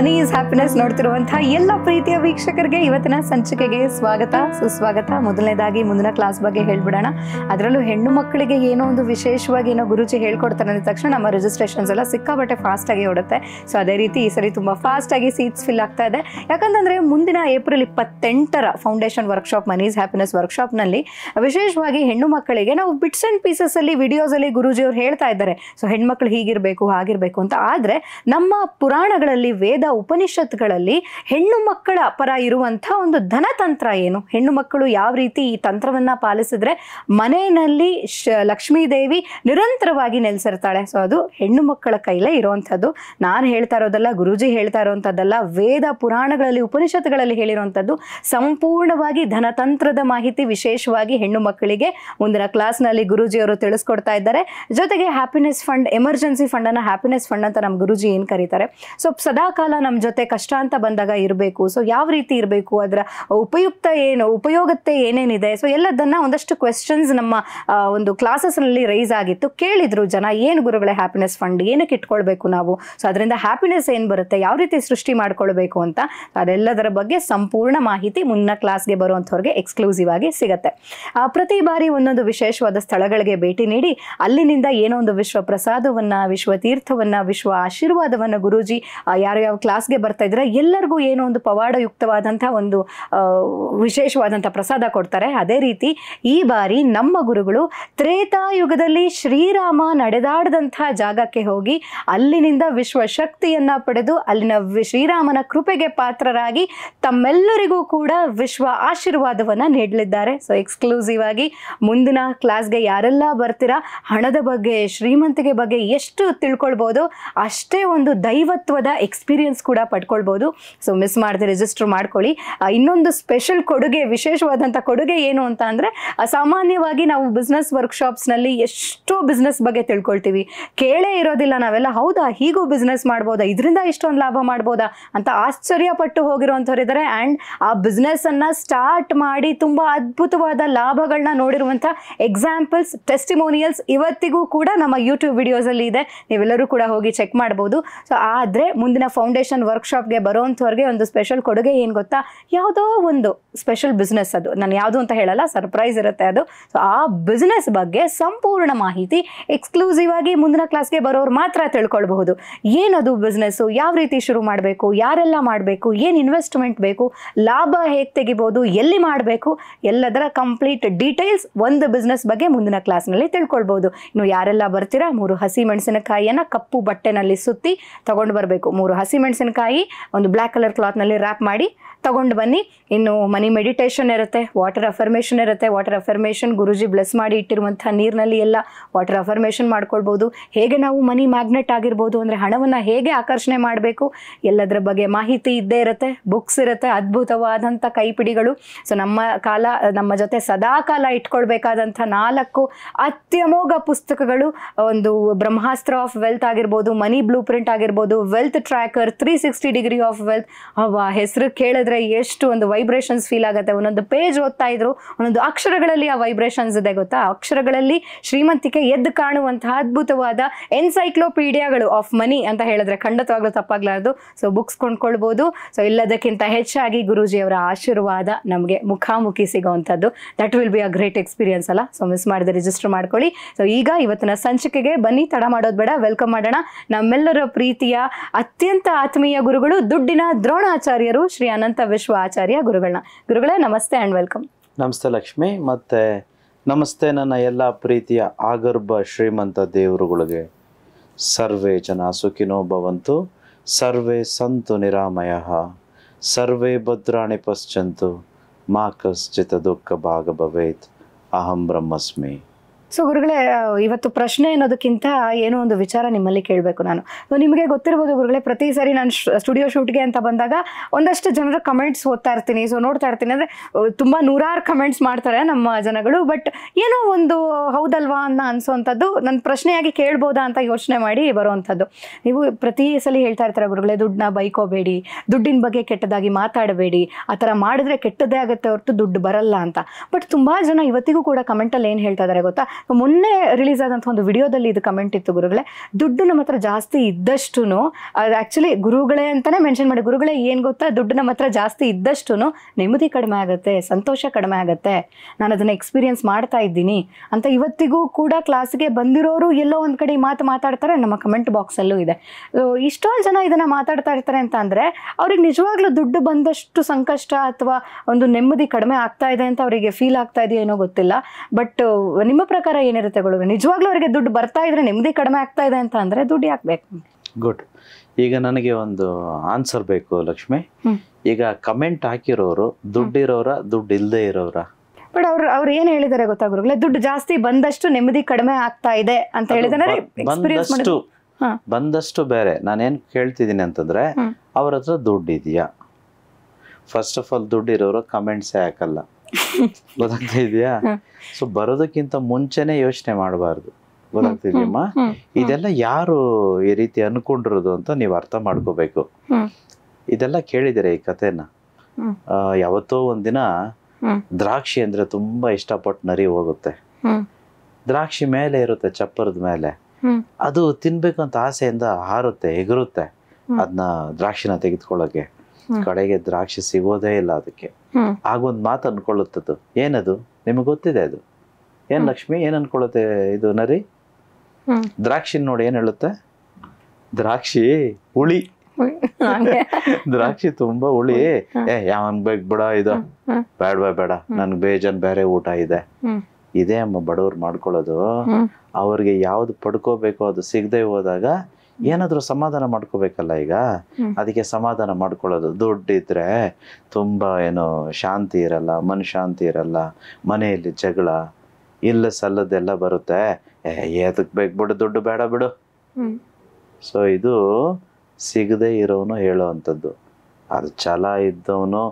money is happening happiness ನೋಡ್ತಿರುವಂತಹ ಎಲ್ಲ ಪ್ರೀತಿಯ ವೀಕ್ಷಕರಿಗೆ ಇವತ್ತಿನ ಸಂಚಿಕೆಗೆ ಸ್ವಾಗತ ಸುಸ್ವಾಗತ ಮೊದಲನೇದಾಗಿ ಮುಂದಿನ ಕ್ಲಾಸ್ ಬಗ್ಗೆ ಹೇಳ್ಬಿಡೋಣ ಅದರಲ್ಲೂ ಹೆಣ್ಣು ಮಕ್ಕಳಿಗೆ ಏನೋ ಒಂದು ವಿಶೇಷವಾಗಿ ಏನೋ ಗುರುಜಿ ಹೇಳ್ಕೊಡ್ತಾರೆ ಅಂದ ತಕ್ಷಣ ನಮ್ಮ ರಿಜಿಸ್ಟ್ರೇಷನ್ಸ್ ಎಲ್ಲ ಸಿಕ್ಕಾಬಟ್ಟೆ ಫಾಸ್ಟ್ ಆಗಿ ಓಡುತ್ತೆ ಸೊ ಅದೇ ರೀತಿ ಈ ಸರಿ ತುಂಬಾ ಫಾಸ್ಟ್ ಆಗಿ ಸೀಟ್ಸ್ ಫಿಲ್ ಆಗ್ತಾ ಇದೆ ಯಾಕಂತಂದ್ರೆ ಮುಂದಿನ ಏಪ್ರಿಲ್ ಇಪ್ಪತ್ತೆಂಟರ foundation workshop money's happiness workshop ನಲ್ಲಿ ವಿಶೇಷವಾಗಿ ಹೆಣ್ಣು ಮಕ್ಕಳಿಗೆ ನಾವು ಬಿಟ್ಸ್ ಅಂಡ್ ಪೀಸಸ್ ಅಲ್ಲಿ ವಿಡಿಯೋಸ್ ಅಲ್ಲಿ ಗುರುಜಿ ಅವ್ರು ಹೇಳ್ತಾ ಇದ್ದಾರೆ ಸೊ ಹೆಣ್ಮಕ್ಳು ಹೀಗಿರ್ಬೇಕು ಹಾಗಿರ್ಬೇಕು ಅಂತ ಆದ್ರೆ ನಮ್ಮ ಪುರಾಣಗಳಲ್ಲಿ ವೇದ ಉಪನಿಷತ್ ಉಪನಿಷತ್ಗಳಲ್ಲಿ ಹೆಣ್ಣು ಮಕ್ಕಳ ಪರ ಇರುವಂತಹ ಒಂದು ಧನತಂತ್ರ ಏನು ಹೆಣ್ಣು ಮಕ್ಕಳು ಯಾವ ರೀತಿ ಈ ತಂತ್ರವನ್ನ ಪಾಲಿಸಿದ್ರೆ ಮನೆಯಲ್ಲಿ ಶ ಲಕ್ಷ್ಮೀದೇವಿ ನಿರಂತರವಾಗಿ ನೆಲೆಸಿರ್ತಾಳೆ ಸೊ ಅದು ಹೆಣ್ಣು ಮಕ್ಕಳ ಕೈಲೇ ಇರುವಂಥದ್ದು ನಾನು ಹೇಳ್ತಾ ಇರೋದಲ್ಲ ಗುರುಜಿ ಹೇಳ್ತಾ ಇರೋವಂಥದ್ದಲ್ಲ ವೇದ ಪುರಾಣಗಳಲ್ಲಿ ಉಪನಿಷತ್ಗಳಲ್ಲಿ ಹೇಳಿರುವಂಥದ್ದು ಸಂಪೂರ್ಣವಾಗಿ ಧನತಂತ್ರದ ಮಾಹಿತಿ ವಿಶೇಷವಾಗಿ ಹೆಣ್ಣು ಮಕ್ಕಳಿಗೆ ಮುಂದಿನ ಕ್ಲಾಸ್ನಲ್ಲಿ ಗುರುಜಿಯವರು ತಿಳಿಸ್ಕೊಡ್ತಾ ಇದ್ದಾರೆ ಜೊತೆಗೆ ಹ್ಯಾಪಿನೆಸ್ ಫಂಡ್ ಎಮರ್ಜೆನ್ಸಿ ಅನ್ನ ಹ್ಯಾಪಿನೆಸ್ ಫಂಡ್ ಅಂತ ನಮ್ಮ ಗುರುಜಿ ಏನು ಕರೀತಾರೆ ಸೊ ಸದಾಕಾಲ ನಮ್ಮ ಜೊತೆ ಕಷ್ಟ ಅಂತ ಬಂದಾಗ ಇರಬೇಕು ಸೊ ಯಾವ ರೀತಿ ಇರಬೇಕು ಅದರ ಉಪಯುಕ್ತ ಏನು ಉಪಯೋಗತೆ ಏನೇನಿದೆ ಸೊ ಎಲ್ಲದನ್ನ ಒಂದಷ್ಟು ಕ್ವೆಶನ್ಸ್ ನಮ್ಮ ಒಂದು ಕ್ಲಾಸಸ್ನಲ್ಲಿ ರೈಸ್ ಆಗಿತ್ತು ಕೇಳಿದ್ರು ಜನ ಏನು ಗುರುಗಳೇ ಹ್ಯಾಪಿನೆಸ್ ಫಂಡ್ ಏನಕ್ಕೆ ಇಟ್ಕೊಳ್ಬೇಕು ನಾವು ಸೊ ಅದರಿಂದ ಹ್ಯಾಪಿನೆಸ್ ಏನು ಬರುತ್ತೆ ಯಾವ ರೀತಿ ಸೃಷ್ಟಿ ಮಾಡ್ಕೊಳ್ಬೇಕು ಅಂತ ಅದೆಲ್ಲದರ ಬಗ್ಗೆ ಸಂಪೂರ್ಣ ಮಾಹಿತಿ ಮುನ್ನ ಕ್ಲಾಸ್ಗೆ ಬರುವಂತವ್ರಿಗೆ ಎಕ್ಸ್ಕ್ಲೂಸಿವ್ ಆಗಿ ಸಿಗುತ್ತೆ ಪ್ರತಿ ಬಾರಿ ಒಂದೊಂದು ವಿಶೇಷವಾದ ಸ್ಥಳಗಳಿಗೆ ಭೇಟಿ ನೀಡಿ ಅಲ್ಲಿನಿಂದ ಏನೋ ಒಂದು ವಿಶ್ವ ಪ್ರಸಾದವನ್ನ ವಿಶ್ವ ತೀರ್ಥವನ್ನ ವಿಶ್ವ ಆಶೀರ್ವಾದವನ್ನು ಗುರೂಜಿ ಯಾವ ಯಾವ ಕ್ಲಾಸ್ಗೆ ಬರ್ತಾರೆ ಮಾಡ್ತಾ ಎಲ್ಲರಿಗೂ ಏನೋ ಒಂದು ಪವಾಡಯುಕ್ತವಾದಂಥ ಒಂದು ವಿಶೇಷವಾದಂಥ ಪ್ರಸಾದ ಕೊಡ್ತಾರೆ ಅದೇ ರೀತಿ ಈ ಬಾರಿ ನಮ್ಮ ಗುರುಗಳು ತ್ರೇತಾಯುಗದಲ್ಲಿ ಶ್ರೀರಾಮ ನಡೆದಾಡದಂಥ ಜಾಗಕ್ಕೆ ಹೋಗಿ ಅಲ್ಲಿನಿಂದ ವಿಶ್ವ ಶಕ್ತಿಯನ್ನು ಪಡೆದು ಅಲ್ಲಿನ ಶ್ರೀರಾಮನ ಕೃಪೆಗೆ ಪಾತ್ರರಾಗಿ ತಮ್ಮೆಲ್ಲರಿಗೂ ಕೂಡ ವಿಶ್ವ ಆಶೀರ್ವಾದವನ್ನು ನೀಡಲಿದ್ದಾರೆ ಸೊ ಎಕ್ಸ್ಕ್ಲೂಸಿವ್ ಆಗಿ ಮುಂದಿನ ಕ್ಲಾಸ್ಗೆ ಯಾರೆಲ್ಲ ಬರ್ತೀರಾ ಹಣದ ಬಗ್ಗೆ ಶ್ರೀಮಂತಿಗೆ ಬಗ್ಗೆ ಎಷ್ಟು ತಿಳ್ಕೊಳ್ಬೋದು ಅಷ್ಟೇ ಒಂದು ದೈವತ್ವದ ಎಕ್ಸ್ಪೀರಿಯನ್ಸ್ ಕೂಡ ಪಡ್ಕೊಂಡು ಮಾಡ್ಕೊಳ್ಬೋದು ಸೊ ಮಿಸ್ ಮಾಡದೆ ರಿಜಿಸ್ಟರ್ ಮಾಡ್ಕೊಳ್ಳಿ ಇನ್ನೊಂದು ಸ್ಪೆಷಲ್ ಕೊಡುಗೆ ವಿಶೇಷವಾದಂಥ ಕೊಡುಗೆ ಏನು ಅಂತ ಅಂದ್ರೆ ಸಾಮಾನ್ಯವಾಗಿ ನಾವು ಬಿಸ್ನೆಸ್ ನಲ್ಲಿ ಎಷ್ಟೋ ಬಿಸ್ನೆಸ್ ಬಗ್ಗೆ ತಿಳ್ಕೊಳ್ತೀವಿ ಕೇಳೇ ಇರೋದಿಲ್ಲ ನಾವೆಲ್ಲ ಹೌದಾ ಹೀಗೂ ಬಿಸ್ನೆಸ್ ಮಾಡ್ಬೋದಾ ಇದರಿಂದ ಇಷ್ಟೊಂದು ಲಾಭ ಮಾಡ್ಬೋದಾ ಅಂತ ಆಶ್ಚರ್ಯಪಟ್ಟು ಹೋಗಿರುವಂಥವ್ರು ಇದ್ದಾರೆ ಆ್ಯಂಡ್ ಆ ಬಿಸ್ನೆಸ್ಸನ್ನು ಸ್ಟಾರ್ಟ್ ಮಾಡಿ ತುಂಬಾ ಅದ್ಭುತವಾದ ಲಾಭಗಳನ್ನ ನೋಡಿರುವಂತಹ ಎಕ್ಸಾಂಪಲ್ಸ್ ಟೆಸ್ಟಿಮೋನಿಯಲ್ಸ್ ಇವತ್ತಿಗೂ ಕೂಡ ನಮ್ಮ ಯೂಟ್ಯೂಬ್ ಅಲ್ಲಿ ಇದೆ ನೀವೆಲ್ಲರೂ ಕೂಡ ಹೋಗಿ ಚೆಕ್ ಮಾಡ್ಬೋದು ಸೊ ಆದ್ರೆ ಮುಂದಿನ ಫೌಂಡೇಶನ್ ವರ್ಕ್ಶಾಪ್ ಶಾಪ್ಗೆ ಬರೋಂಥವ್ರಿಗೆ ಒಂದು ಸ್ಪೆಷಲ್ ಕೊಡುಗೆ ಏನು ಗೊತ್ತಾ ಯಾವುದೋ ಒಂದು ಸ್ಪೆಷಲ್ ಬಿಸ್ನೆಸ್ ಅದು ನಾನು ಯಾವುದು ಅಂತ ಹೇಳಲ್ಲ ಸರ್ಪ್ರೈಸ್ ಇರುತ್ತೆ ಅದು ಸೊ ಆ ಬಿಸ್ನೆಸ್ ಬಗ್ಗೆ ಸಂಪೂರ್ಣ ಮಾಹಿತಿ ಎಕ್ಸ್ಕ್ಲೂಸಿವ್ ಆಗಿ ಮುಂದಿನ ಕ್ಲಾಸ್ಗೆ ಬರೋರು ಮಾತ್ರ ತಿಳ್ಕೊಳ್ಬಹುದು ಏನದು ಬಿಸ್ನೆಸ್ಸು ಯಾವ ರೀತಿ ಶುರು ಮಾಡಬೇಕು ಯಾರೆಲ್ಲ ಮಾಡಬೇಕು ಏನು ಇನ್ವೆಸ್ಟ್ಮೆಂಟ್ ಬೇಕು ಲಾಭ ಹೇಗೆ ತೆಗಿಬೋದು ಎಲ್ಲಿ ಮಾಡಬೇಕು ಎಲ್ಲದರ ಕಂಪ್ಲೀಟ್ ಡೀಟೇಲ್ಸ್ ಒಂದು ಬಿಸ್ನೆಸ್ ಬಗ್ಗೆ ಮುಂದಿನ ಕ್ಲಾಸ್ನಲ್ಲಿ ತಿಳ್ಕೊಳ್ಬಹುದು ಇನ್ನು ಯಾರೆಲ್ಲ ಬರ್ತೀರಾ ಮೂರು ಹಸಿ ಮೆಣಸಿನಕಾಯಿಯನ್ನು ಕಪ್ಪು ಬಟ್ಟೆನಲ್ಲಿ ಸುತ್ತಿ ತಗೊಂಡು ಬರಬೇಕು ಮೂರು ಹಸಿ ಮೆಣಸಿನಕಾಯಿ ಒಂದು ಬ್ಲ್ಯಾಕ್ ಕಲರ್ ಕ್ಲಾತ್ನಲ್ಲಿ ರ್ಯಾಪ್ ಮಾಡಿ ತಗೊಂಡು ಬನ್ನಿ ಇನ್ನು ಮನಿ ಮೆಡಿಟೇಷನ್ ಇರುತ್ತೆ ವಾಟರ್ ಅಫರ್ಮೇಷನ್ ಇರುತ್ತೆ ವಾಟರ್ ಅಫರ್ಮೇಷನ್ ಗುರುಜಿ ಬ್ಲೆಸ್ ಮಾಡಿ ಇಟ್ಟಿರುವಂಥ ನೀರಿನಲ್ಲಿ ಎಲ್ಲ ವಾಟರ್ ಅಫರ್ಮೇಷನ್ ಮಾಡ್ಕೊಳ್ಬೋದು ಹೇಗೆ ನಾವು ಮನಿ ಮ್ಯಾಗ್ನೆಟ್ ಆಗಿರ್ಬೋದು ಅಂದರೆ ಹಣವನ್ನು ಹೇಗೆ ಆಕರ್ಷಣೆ ಮಾಡಬೇಕು ಎಲ್ಲದರ ಬಗ್ಗೆ ಮಾಹಿತಿ ಇದ್ದೇ ಇರುತ್ತೆ ಬುಕ್ಸ್ ಇರುತ್ತೆ ಅದ್ಭುತವಾದಂಥ ಕೈಪಿಡಿಗಳು ಸೊ ನಮ್ಮ ಕಾಲ ನಮ್ಮ ಜೊತೆ ಸದಾ ಕಾಲ ಇಟ್ಕೊಳ್ಬೇಕಾದಂಥ ನಾಲ್ಕು ಅತ್ಯಮೋಘ ಪುಸ್ತಕಗಳು ಒಂದು ಬ್ರಹ್ಮಾಸ್ತ್ರ ಆಫ್ ವೆಲ್ತ್ ಆಗಿರ್ಬೋದು ಮನಿ ಬ್ಲೂ ಪ್ರಿಂಟ್ ಆಗಿರ್ಬೋದು wealth tracker three sixty degree of wealth ಅವ ಹೆಸರು ಕೇಳಿದ್ರೆ ಎಷ್ಟು ಒಂದು ವೈಬ್ರೇಷನ್ಸ್ ಫೀಲ್ ಆಗುತ್ತೆ ಒಂದೊಂದು ಪೇಜ್ ಓದ್ತಾ ಇದ್ರು ಒಂದೊಂದು ಅಕ್ಷರಗಳಲ್ಲಿ ಆ ವೈಬ್ರೇಷನ್ಸ್ ಇದೆ ಗೊತ್ತಾ ಅಕ್ಷರಗಳಲ್ಲಿ ಶ್ರೀಮಂತಿಕೆ ಎದ್ದು ಕಾಣುವಂತಹ ಅದ್ಭುತವಾದ ಎನ್ಸೈಕ್ಲೋಪೀಡಿಯಾಗಳು ಆಫ್ ಮನಿ ಅಂತ ಹೇಳಿದ್ರೆ ಖಂಡಿತವಾಗ್ಲೂ ತಪ್ಪಾಗಲಾರದು ಸೊ ಬುಕ್ಸ್ ಕೊಂಡ್ಕೊಳ್ಬಹುದು ಸೊ ಇಲ್ಲದಕ್ಕಿಂತ ಹೆಚ್ಚಾಗಿ ಅವರ ಆಶೀರ್ವಾದ ನಮಗೆ ಮುಖಾಮುಖಿ ಸಿಗೋವಂಥದ್ದು that will be a great experience ಅಲ್ಲ ಸೊ ಮಿಸ್ ಮಾಡಿದ್ರೆ ರಿಜಿಸ್ಟರ್ ಮಾಡ್ಕೊಳ್ಳಿ ಸೊ ಈಗ ಇವತ್ತಿನ ಸಂಚಿಕೆಗೆ ಬನ್ನಿ ತಡ ಮಾಡೋದು ಬೇಡ ವೆಲ್ಕಮ್ ಮಾಡೋಣ ನಮ್ಮೆಲ್ಲರ ಪ್ರೀತಿಯ ಅತ್ಯಂತ ಆತ್ಮೀಯ ಗುರುಗಳು ದುಡ್ಡಿನ ದ್ರೋಣಾಚಾರ್ಯರು ಶ್ರೀ ಅನಂತ ಸಿದ್ಧಾಂತ ವಿಶ್ವ ಆಚಾರ್ಯ ಗುರುಗಳನ್ನ ಗುರುಗಳೇ ನಮಸ್ತೆ ಆ್ಯಂಡ್ ವೆಲ್ಕಮ್ ನಮಸ್ತೆ ಲಕ್ಷ್ಮಿ ಮತ್ತೆ ನಮಸ್ತೆ ನನ್ನ ಎಲ್ಲ ಪ್ರೀತಿಯ ಆಗರ್ಭ ಶ್ರೀಮಂತ ದೇವರುಗಳಿಗೆ ಸರ್ವೇ ಜನ ಸುಖಿನೋ ಭವಂತು ಸರ್ವೇ ಸಂತು ನಿರಾಮಯ ಸರ್ವೇ ಭದ್ರಾಣಿ ಪಶ್ಚಂತು ಮಾ ಕಶ್ಚಿತ ದುಃಖ ಭಾಗ ಭವೇತ್ ಅಹಂ ಬ್ರಹ್ಮಸ್ಮಿ ಸೊ ಗುರುಗಳೇ ಇವತ್ತು ಪ್ರಶ್ನೆ ಅನ್ನೋದಕ್ಕಿಂತ ಏನೋ ಒಂದು ವಿಚಾರ ನಿಮ್ಮಲ್ಲಿ ಕೇಳಬೇಕು ನಾನು ನಿಮಗೆ ಗೊತ್ತಿರ್ಬೋದು ಗುರುಗಳೇ ಪ್ರತಿ ಸಾರಿ ನಾನು ಸ್ಟುಡಿಯೋ ಶೂಟ್ಗೆ ಅಂತ ಬಂದಾಗ ಒಂದಷ್ಟು ಜನರ ಕಮೆಂಟ್ಸ್ ಓದ್ತಾ ಇರ್ತೀನಿ ಸೊ ನೋಡ್ತಾ ಇರ್ತೀನಿ ಅಂದರೆ ತುಂಬ ನೂರಾರು ಕಮೆಂಟ್ಸ್ ಮಾಡ್ತಾರೆ ನಮ್ಮ ಜನಗಳು ಬಟ್ ಏನೋ ಒಂದು ಹೌದಲ್ವಾ ಅನ್ನೋ ಅನಿಸೋವಂಥದ್ದು ನನ್ನ ಪ್ರಶ್ನೆಯಾಗಿ ಕೇಳ್ಬೋದಾ ಅಂತ ಯೋಚನೆ ಮಾಡಿ ಬರುವಂಥದ್ದು ನೀವು ಪ್ರತಿ ಸಲ ಹೇಳ್ತಾ ಇರ್ತಾರೆ ಗುರುಗಳೇ ದುಡ್ಡನ್ನ ಬೈಕೋಬೇಡಿ ದುಡ್ಡಿನ ಬಗ್ಗೆ ಕೆಟ್ಟದಾಗಿ ಮಾತಾಡಬೇಡಿ ಆ ಥರ ಮಾಡಿದ್ರೆ ಕೆಟ್ಟದೇ ಆಗುತ್ತೆ ಹೊರತು ದುಡ್ಡು ಬರಲ್ಲ ಅಂತ ಬಟ್ ತುಂಬ ಜನ ಇವತ್ತಿಗೂ ಕೂಡ ಕಮೆಂಟಲ್ಲಿ ಏನು ಹೇಳ್ತಾ ಇದ್ದಾರೆ ಗೊತ್ತಾ ಮೊನ್ನೆ ರಿಲೀಸ್ ಆದಂಥ ಒಂದು ವಿಡಿಯೋದಲ್ಲಿ ಇದು ಕಮೆಂಟ್ ಇತ್ತು ಗುರುಗಳೇ ದುಡ್ಡು ನಮ್ಮ ಹತ್ರ ಜಾಸ್ತಿ ಇದ್ದಷ್ಟು ಅದು ಆ್ಯಕ್ಚುಲಿ ಗುರುಗಳೇ ಅಂತಾನೆ ಮೆನ್ಷನ್ ಮಾಡಿ ಗುರುಗಳೇ ಏನು ಗೊತ್ತಾ ದುಡ್ಡು ನಮ್ಮ ಹತ್ರ ಜಾಸ್ತಿ ಇದ್ದಷ್ಟು ನೆಮ್ಮದಿ ಕಡಿಮೆ ಆಗುತ್ತೆ ಸಂತೋಷ ಕಡಿಮೆ ಆಗುತ್ತೆ ನಾನು ಅದನ್ನ ಎಕ್ಸ್ಪೀರಿಯನ್ಸ್ ಮಾಡ್ತಾ ಇದ್ದೀನಿ ಅಂತ ಇವತ್ತಿಗೂ ಕೂಡ ಕ್ಲಾಸ್ಗೆ ಬಂದಿರೋರು ಎಲ್ಲೋ ಒಂದ್ ಕಡೆ ಮಾತು ಮಾತಾಡ್ತಾರೆ ನಮ್ಮ ಕಮೆಂಟ್ ಬಾಕ್ಸಲ್ಲೂ ಇದೆ ಇಷ್ಟೊಂದು ಜನ ಇದನ್ನ ಮಾತಾಡ್ತಾ ಇರ್ತಾರೆ ಅಂತ ಅಂದ್ರೆ ಅವ್ರಿಗೆ ನಿಜವಾಗ್ಲೂ ದುಡ್ಡು ಬಂದಷ್ಟು ಸಂಕಷ್ಟ ಅಥವಾ ಒಂದು ನೆಮ್ಮದಿ ಕಡಿಮೆ ಆಗ್ತಾ ಇದೆ ಅಂತ ಅವರಿಗೆ ಫೀಲ್ ಆಗ್ತಾ ಇದೆಯೋ ಏನೋ ಗೊತ್ತಿಲ್ಲ ಬಟ್ ನಿಮ್ಮ ಪ್ರಕಾರ ಸಹಕಾರ ಏನಿರುತ್ತೆ ನಿಜವಾಗ್ಲೂ ಅವರಿಗೆ ದುಡ್ಡು ಬರ್ತಾ ಇದ್ರೆ ನೆಮ್ಮದಿ ಕಡಿಮೆ ಆಗ್ತಾ ಇದೆ ಅಂತ ಅಂದ್ರೆ ದುಡ್ಡು ಗುಡ್ ಈಗ ನನಗೆ ಒಂದು ಆನ್ಸರ್ ಬೇಕು ಲಕ್ಷ್ಮಿ ಈಗ ಕಮೆಂಟ್ ಹಾಕಿರೋರು ದುಡ್ಡಿರೋರ ದುಡ್ಡು ಇಲ್ಲದೆ ಇರೋರ ಬಟ್ ಅವ್ರು ಅವ್ರು ಏನ್ ಹೇಳಿದಾರೆ ಗೊತ್ತಾ ಗುರುಗಳೇ ದುಡ್ಡು ಜಾಸ್ತಿ ಬಂದಷ್ಟು ನೆಮ್ಮದಿ ಕಡಿಮೆ ಆಗ್ತಾ ಇದೆ ಅಂತ ಹೇಳಿದ್ರೆ ಬಂದಷ್ಟು ಬಂದಷ್ಟು ಬೇರೆ ನಾನೇನ್ ಕೇಳ್ತಿದ್ದೀನಿ ಅಂತಂದ್ರೆ ಅವ್ರ ಹತ್ರ ದುಡ್ಡು ಇದೆಯಾ ಫಸ್ಟ್ ಆಫ್ ಆಲ್ ದುಡ್ಡು ಇರೋರು ಕಮೆಂಟ್ಸೇ ಹಾಕಲ್ಲ ಗೊತ್ತಾಗ್ತಾ ಇದೆಯಾ ಸೊ ಬರೋದಕ್ಕಿಂತ ಮುಂಚೆನೆ ಯೋಚನೆ ಮಾಡಬಾರ್ದು ಗೊತ್ತಾಗ್ತಿದ್ಯಮ್ಮ ಇದೆಲ್ಲ ಯಾರು ಈ ರೀತಿ ಅನ್ಕೊಂಡಿರೋದು ಅಂತ ನೀವು ಅರ್ಥ ಮಾಡ್ಕೋಬೇಕು ಇದೆಲ್ಲ ಕೇಳಿದಿರ ಈ ಕಥೆನ ಯಾವತ್ತೋ ಒಂದಿನ ದ್ರಾಕ್ಷಿ ಅಂದ್ರೆ ತುಂಬಾ ಇಷ್ಟಪಟ್ಟು ನರಿ ಹೋಗುತ್ತೆ ದ್ರಾಕ್ಷಿ ಮೇಲೆ ಇರುತ್ತೆ ಚಪ್ಪರದ ಮೇಲೆ ಅದು ತಿನ್ಬೇಕು ಅಂತ ಆಸೆಯಿಂದ ಹಾರುತ್ತೆ ಎಗರುತ್ತೆ ಅದನ್ನ ದ್ರಾಕ್ಷಿನ ತೆಗೆದುಕೊಳ್ಳೋಕೆ ಕಡೆಗೆ ದ್ರಾಕ್ಷಿ ಸಿಗೋದೇ ಇಲ್ಲ ಅದಕ್ಕೆ ಆಗೊಂದು ಮಾತು ಅನ್ಕೊಳ್ಳುತ್ತದ್ದು ಏನದು ನಿಮಗೆ ಗೊತ್ತಿದೆ ಅದು ಏನ್ ಲಕ್ಷ್ಮಿ ಏನ್ ಅನ್ಕೊಳ್ಳುತ್ತೆ ಇದು ನರಿ ದ್ರಾಕ್ಷಿ ನೋಡಿ ಏನ್ ಹೇಳುತ್ತೆ ದ್ರಾಕ್ಷಿ ಹುಳಿ ದ್ರಾಕ್ಷಿ ತುಂಬಾ ಹುಳಿ ಏ ಯಾವನ್ ಬೇಕ್ ಬಿಡ ಇದು ಬೇಡ ಬೇಡ ನನ್ ಬೇಜನ್ ಬೇರೆ ಊಟ ಇದೆ ಇದೇ ಅಮ್ಮ ಬಡವ್ರು ಮಾಡ್ಕೊಳ್ಳೋದು ಅವ್ರಿಗೆ ಯಾವ್ದು ಪಡ್ಕೋಬೇಕು ಅದು ಸಿಗದೆ ಹೋದಾಗ ಏನಾದರೂ ಸಮಾಧಾನ ಮಾಡ್ಕೋಬೇಕಲ್ಲ ಈಗ ಅದಕ್ಕೆ ಸಮಾಧಾನ ಮಾಡ್ಕೊಳ್ಳೋದು ದುಡ್ಡಿದ್ರೆ ತುಂಬ ಏನು ಶಾಂತಿ ಇರಲ್ಲ ಮನಶಾಂತಿ ಇರಲ್ಲ ಮನೆಯಲ್ಲಿ ಜಗಳ ಇಲ್ಲ ಸಲ್ಲದೆಲ್ಲ ಬರುತ್ತೆ ಏತಕ್ಕೆ ಬೇಕು ಬಿಡು ದುಡ್ಡು ಬೇಡ ಬಿಡು ಸೊ ಇದು ಸಿಗದೆ ಇರೋನು ಹೇಳೋ ಅಂಥದ್ದು ಅದು ಛಲ ಇದ್ದವನು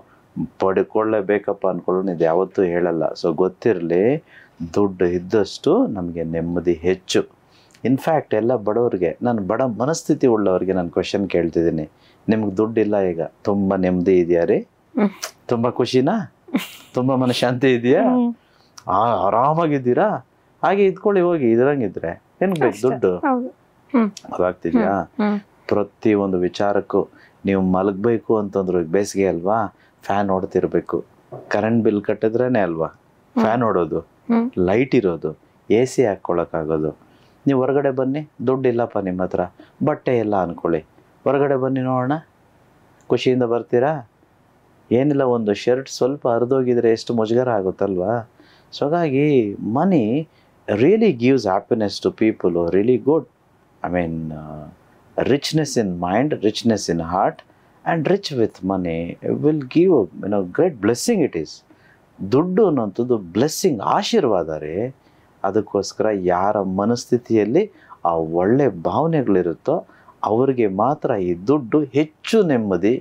ಪಡ್ಕೊಳ್ಳೇಬೇಕಪ್ಪ ಅನ್ಕೊಳ್ಳೋನು ಇದು ಯಾವತ್ತೂ ಹೇಳಲ್ಲ ಸೊ ಗೊತ್ತಿರಲಿ ದುಡ್ಡು ಇದ್ದಷ್ಟು ನಮಗೆ ನೆಮ್ಮದಿ ಹೆಚ್ಚು ಇನ್ಫ್ಯಾಕ್ಟ್ ಎಲ್ಲ ಬಡವ್ರಿಗೆ ನಾನು ಬಡ ಮನಸ್ಥಿತಿ ಉಳ್ಳವ್ರಿಗೆ ನಾನು ಕ್ವಶನ್ ಕೇಳ್ತಿದ್ದೀನಿ ನಿಮ್ಗೆ ದುಡ್ಡಿಲ್ಲ ಈಗ ತುಂಬ ನೆಮ್ಮದಿ ಇದೆಯಾ ರೀ ತುಂಬ ಖುಷಿನಾ ತುಂಬ ಮನಶಾಂತಿ ಇದೆಯಾ ಆರಾಮಾಗಿದ್ದೀರಾ ಹಾಗೆ ಇದ್ಕೊಳ್ಳಿ ಹೋಗಿ ಇದ್ರಂಗಿದ್ರೆ ಏನ್ ಬೇಕು ದುಡ್ಡು ಅದಾಗ್ತಿದ್ಯಾ ಪ್ರತಿ ಒಂದು ವಿಚಾರಕ್ಕೂ ನೀವು ಮಲಗಬೇಕು ಅಂತಂದ್ರೆ ಬೇಸಿಗೆ ಅಲ್ವಾ ಫ್ಯಾನ್ ಓಡ್ತಿರ್ಬೇಕು ಕರೆಂಟ್ ಬಿಲ್ ಕಟ್ಟಿದ್ರೇನೆ ಅಲ್ವಾ ಫ್ಯಾನ್ ಓಡೋದು ಲೈಟ್ ಇರೋದು ಎ ಸಿ ಹಾಕ್ಕೊಳಕ್ಕಾಗೋದು ನೀವು ಹೊರಗಡೆ ಬನ್ನಿ ದುಡ್ಡಿಲ್ಲಪ್ಪ ನಿಮ್ಮ ಹತ್ರ ಬಟ್ಟೆ ಎಲ್ಲ ಅಂದ್ಕೊಳ್ಳಿ ಹೊರಗಡೆ ಬನ್ನಿ ನೋಡೋಣ ಖುಷಿಯಿಂದ ಬರ್ತೀರಾ ಏನಿಲ್ಲ ಒಂದು ಶರ್ಟ್ ಸ್ವಲ್ಪ ಹರಿದೋಗಿದ್ರೆ ಎಷ್ಟು ಮುಜುಗರ ಆಗುತ್ತಲ್ವಾ ಸೊ ಹಾಗಾಗಿ money really gives happiness to people really good I mean richness in mind richness in heart and rich with money will give no great blessing it is ದುಡ್ಡು ಅನ್ನೋಂಥದ್ದು ಬ್ಲೆಸ್ಸಿಂಗ್ ಆಶೀರ್ವಾದ ರೀ ಅದಕ್ಕೋಸ್ಕರ ಯಾರ ಮನಸ್ಥಿತಿಯಲ್ಲಿ ಆ ಒಳ್ಳೆ ಭಾವನೆಗಳಿರುತ್ತೋ ಅವರಿಗೆ ಮಾತ್ರ ಈ ದುಡ್ಡು ಹೆಚ್ಚು ನೆಮ್ಮದಿ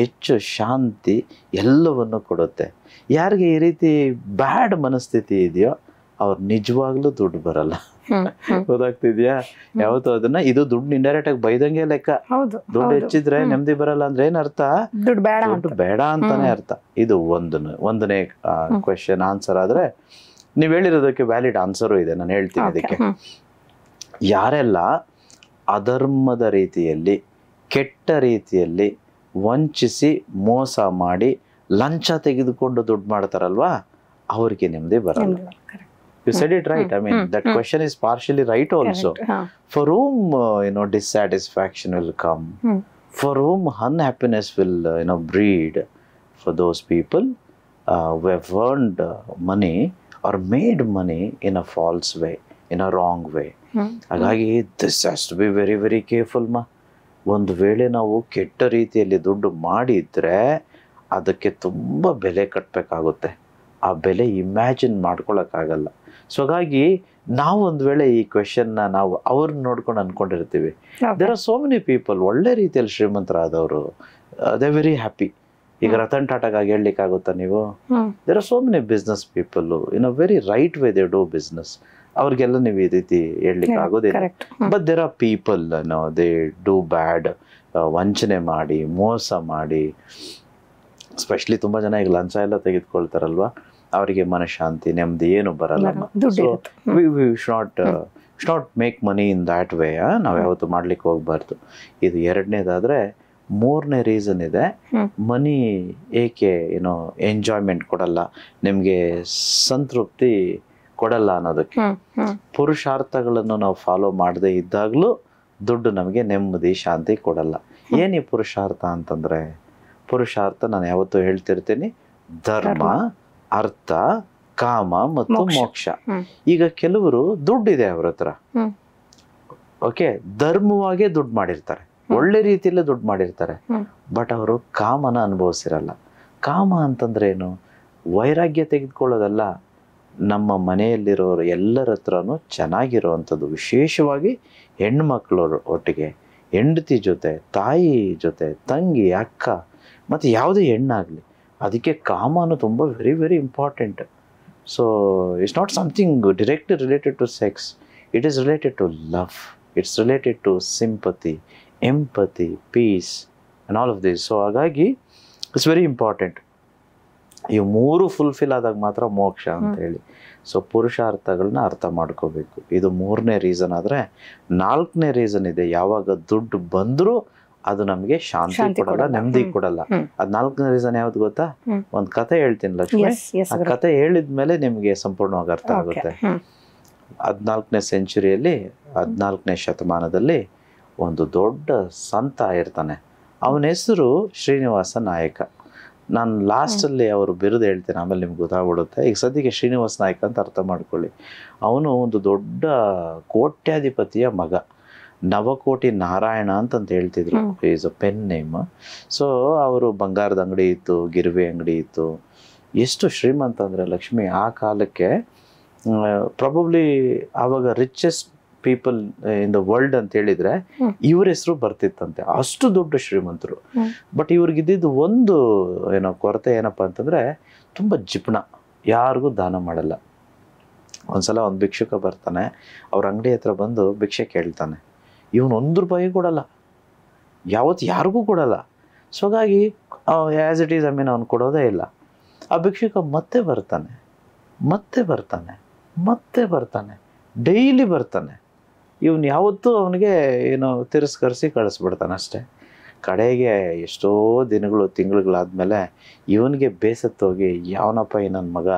ಹೆಚ್ಚು ಶಾಂತಿ ಎಲ್ಲವನ್ನು ಕೊಡುತ್ತೆ ಯಾರಿಗೆ ಈ ರೀತಿ ಬ್ಯಾಡ್ ಮನಸ್ಥಿತಿ ಇದೆಯೋ ಅವ್ರು ನಿಜವಾಗ್ಲೂ ದುಡ್ಡು ಬರಲ್ಲ ಗೊತ್ತಾಗ್ತಿದ್ಯಾ ಯಾವತ್ತು ಅದನ್ನ ಇದು ದುಡ್ಡು ಇಂಡೈರೆಕ್ಟ್ ಆಗಿ ಬೈದಂಗೆ ಲೆಕ್ಕ ದುಡ್ಡು ಹೆಚ್ಚಿದ್ರೆ ನೆಮ್ಮದಿ ಬರಲ್ಲ ಅಂದ್ರೆ ಏನರ್ಥ ಅರ್ಥ ದುಡ್ಡು ಬೇಡ ಅಂತಾನೆ ಅರ್ಥ ಇದು ಒಂದು ಒಂದನೇ ಕ್ವೆಶನ್ ಆನ್ಸರ್ ಆದ್ರೆ ನೀವು ಹೇಳಿರೋದಕ್ಕೆ ವ್ಯಾಲಿಡ್ ಆನ್ಸರು ಇದೆ ನಾನು ಹೇಳ್ತೀನಿ ಅದಕ್ಕೆ ಯಾರೆಲ್ಲ ಅಧರ್ಮದ ರೀತಿಯಲ್ಲಿ ಕೆಟ್ಟ ರೀತಿಯಲ್ಲಿ ವಂಚಿಸಿ ಮೋಸ ಮಾಡಿ ಲಂಚ ತೆಗೆದುಕೊಂಡು ದುಡ್ಡು ಮಾಡ್ತಾರಲ್ವಾ ಅವ್ರಿಗೆ ನೆಮ್ಮದಿ ಬರಲ್ಲ you said it right I mean that question is partially right also for room you know dissatisfaction will come for room unhappiness will you know breed for those people we earned money or made money in a false way in a wrong way ಹಾಗಾಗಿ this has to be very very careful ಮಾ ಒಂದು ವೇಳೆ ನಾವು ಕೆಟ್ಟ ರೀತಿಯಲ್ಲಿ ದುಡ್ಡು ಮಾಡಿದರೆ ಅದಕ್ಕೆ ತುಂಬ ಬೆಲೆ ಕಟ್ಟಬೇಕಾಗುತ್ತೆ ಆ ಬೆಲೆ ಇಮ್ಯಾಜಿನ್ ಮಾಡ್ಕೊಳಕ್ಕಾಗಲ್ಲ ಸೊ ಹಾಗಾಗಿ ನಾವು ಒಂದು ವೇಳೆ ಈ ಕ್ವೆಶನ್ನ ನಾವು ಅವ್ರನ್ನ ನೋಡ್ಕೊಂಡು ಅನ್ಕೊಂಡಿರ್ತೀವಿ there are so many people ಒಳ್ಳೆ ರೀತಿಯಲ್ಲಿ ಶ್ರೀಮಂತರಾದವರು ದೇ ವೆರಿ ಹ್ಯಾಪಿ ಈಗ ರತನ್ ಟಾಟಾಗಾಗಿ ಆಗುತ್ತಾ ನೀವು there are so many business people in a very right way they do business ಅವ್ರಿಗೆಲ್ಲ ನೀವು ಈ ರೀತಿ ಹೇಳಲಿಕ್ಕೆ ಆಗೋದಿಲ್ಲ but there are people no they do bad ವಂಚನೆ ಮಾಡಿ ಮೋಸ ಮಾಡಿ ಸ್ಪೆಷಲಿ ತುಂಬಾ ಜನ ಈಗ ಲಂಚ ಎಲ್ಲ ತೆಗೆದುಕೊಳ್ತಾರಲ್ವಾ ಅವರಿಗೆ ಮನಃಶಾಂತಿ ನೆಮ್ಮದಿ ಏನು ಬರಲ್ಲ not not make money in that way ನಾವು ಯಾವತ್ತು ಮಾಡ್ಲಿಕ್ಕೆ ಹೋಗ್ಬಾರ್ದು ಇದು ಎರಡನೇದಾದರೆ ಮೂರನೇ ರೀಸನ್ ಇದೆ ಮನಿ ಏಕೆ ಏನೋ ಎಂಜಾಯ್ಮೆಂಟ್ ಕೊಡಲ್ಲ ನಿಮಗೆ ಸಂತೃಪ್ತಿ ಕೊಡಲ್ಲ ಅನ್ನೋದಕ್ಕೆ ಪುರುಷಾರ್ಥಗಳನ್ನು ನಾವು ಫಾಲೋ ಮಾಡದೇ ಇದ್ದಾಗಲೂ ದುಡ್ಡು ನಮಗೆ ನೆಮ್ಮದಿ ಶಾಂತಿ ಕೊಡಲ್ಲ ಏನು ಪುರುಷಾರ್ಥ ಅಂತಂದರೆ ಪುರುಷಾರ್ಥ ನಾನು ಯಾವತ್ತೂ ಹೇಳ್ತಿರ್ತೀನಿ ಧರ್ಮ ಅರ್ಥ ಕಾಮ ಮತ್ತು ಮೋಕ್ಷ ಈಗ ಕೆಲವರು ದುಡ್ಡಿದೆ ಅವ್ರ ಹತ್ರ ಓಕೆ ಧರ್ಮವಾಗೇ ದುಡ್ಡು ಮಾಡಿರ್ತಾರೆ ಒಳ್ಳೆ ರೀತಿಯಲ್ಲೇ ದುಡ್ಡು ಮಾಡಿರ್ತಾರೆ ಬಟ್ ಅವರು ಕಾಮನ ಅನುಭವಿಸಿರಲ್ಲ ಕಾಮ ಅಂತಂದ್ರೆ ಏನು ವೈರಾಗ್ಯ ತೆಗೆದುಕೊಳ್ಳೋದಲ್ಲ ನಮ್ಮ ಮನೆಯಲ್ಲಿರೋರು ಎಲ್ಲರ ಹತ್ರನೂ ಚೆನ್ನಾಗಿರುವಂಥದ್ದು ವಿಶೇಷವಾಗಿ ಹೆಣ್ಮಕ್ಳವ್ರ ಒಟ್ಟಿಗೆ ಹೆಂಡತಿ ಜೊತೆ ತಾಯಿ ಜೊತೆ ತಂಗಿ ಅಕ್ಕ ಮತ್ತು ಯಾವುದೇ ಹೆಣ್ಣಾಗಲಿ ಅದಕ್ಕೆ ಕಾಮನು ತುಂಬ very very important so it's not something direct related to sex it is related to love it's related to sympathy empathy peace and all of this so ಹಾಗಾಗಿ ಇಟ್ಸ್ ವೆರಿ ಇಂಪಾರ್ಟೆಂಟ್ ಈ ಮೂರು ಫುಲ್ಫಿಲ್ ಆದಾಗ ಮಾತ್ರ ಮೋಕ್ಷ ಅಂತ ಹೇಳಿ so ಪುರುಷಾರ್ಥಗಳನ್ನ ಅರ್ಥ ಮಾಡ್ಕೋಬೇಕು ಇದು ಮೂರನೇ ರೀಸನ್ ಆದರೆ ನಾಲ್ಕನೇ ರೀಸನ್ ಇದೆ ಯಾವಾಗ ದುಡ್ಡು ಬಂದರೂ ಅದು ನಮಗೆ ಶಾಂತಿ ಕೊಡಲ್ಲ ನೆಮ್ಮದಿ ಕೊಡಲ್ಲ ಅದ್ ನಾಲ್ಕನೇ ರೀಸನ್ ಯಾವ್ದು ಗೊತ್ತಾ ಒಂದು ಕತೆ ಹೇಳ್ತೀನಿ ಲಕ್ಷ್ಮಿ ಆ ಕತೆ ಹೇಳಿದ್ಮೇಲೆ ನಿಮಗೆ ಸಂಪೂರ್ಣವಾಗಿ ಅರ್ಥ ಆಗುತ್ತೆ ಹದಿನಾಲ್ಕನೇ ಸೆಂಚುರಿಯಲ್ಲಿ ಹದಿನಾಲ್ಕನೇ ಶತಮಾನದಲ್ಲಿ ಒಂದು ದೊಡ್ಡ ಸಂತ ಇರ್ತಾನೆ ಅವನ ಹೆಸರು ಶ್ರೀನಿವಾಸ ನಾಯಕ ನಾನು ಲಾಸ್ಟಲ್ಲಿ ಅವರು ಬಿರುದು ಹೇಳ್ತೇನೆ ಆಮೇಲೆ ನಿಮ್ಗೆ ಗೊತ್ತಾಗ್ಬಿಡುತ್ತೆ ಈಗ ಸದ್ಯಕ್ಕೆ ಶ್ರೀನಿವಾಸ ನಾಯಕ ಅಂತ ಅರ್ಥ ಮಾಡ್ಕೊಳ್ಳಿ ಅವನು ಒಂದು ದೊಡ್ಡ ಕೋಟ್ಯಾಧಿಪತಿಯ ಮಗ ನವಕೋಟಿ ನಾರಾಯಣ ಅಂತಂತ ಹೇಳ್ತಿದ್ರು is a pen name so ಅವರು ಬಂಗಾರದ ಅಂಗಡಿ ಇತ್ತು ಗಿರ್ವೆ ಅಂಗಡಿ ಇತ್ತು ಎಷ್ಟು ಶ್ರೀಮಂತ ಅಂದರೆ ಲಕ್ಷ್ಮಿ ಆ ಕಾಲಕ್ಕೆ ಪ್ರಾಬಬ್ಲಿ ಆವಾಗ richest people in the world ಅಂತ ಹೇಳಿದ್ರೆ ಇವ್ರ ಹೆಸರು ಬರ್ತಿತ್ತಂತೆ ಅಷ್ಟು ದೊಡ್ಡ ಶ್ರೀಮಂತರು ಬಟ್ ಇವ್ರಿಗಿದ್ದಿದ್ದು ಒಂದು ಏನೋ ಕೊರತೆ ಏನಪ್ಪ ಅಂತಂದ್ರೆ ತುಂಬ ಜಿಪ್ಣ ಯಾರಿಗೂ ದಾನ ಮಾಡಲ್ಲ ಒಂದ್ಸಲ ಒಂದು ಭಿಕ್ಷುಕ ಬರ್ತಾನೆ ಅವ್ರ ಅಂಗಡಿ ಹತ್ರ ಬಂದು ಭಿಕ್ಷೆ ಕೇಳ್ತಾನೆ ಇವನು ಒಂದು ರೂಪಾಯಿ ಕೊಡಲ್ಲ ಯಾವತ್ತು ಯಾರಿಗೂ ಕೊಡಲ್ಲ ಸೊ ಹಾಗಾಗಿ as it is I mean ಅವ್ನು ಕೊಡೋದೇ ಇಲ್ಲ ಆ ಭಿಕ್ಷುಕ ಮತ್ತೆ ಬರ್ತಾನೆ ಮತ್ತೆ ಬರ್ತಾನೆ ಮತ್ತೆ ಬರ್ತಾನೆ ಡೈಲಿ ಬರ್ತಾನೆ ಇವನು ಯಾವತ್ತೂ ಅವನಿಗೆ ಏನು ತಿರಸ್ಕರಿಸಿ ಕಳಿಸ್ಬಿಡ್ತಾನೆ ಅಷ್ಟೆ ಕಡೆಗೆ ಎಷ್ಟೋ ದಿನಗಳು ತಿಂಗಳುಗಳಾದಮೇಲೆ ಇವನಿಗೆ ಬೇಸತ್ತೋಗಿ ಯಾವನಪ್ಪ ಈ ನನ್ನ ಮಗ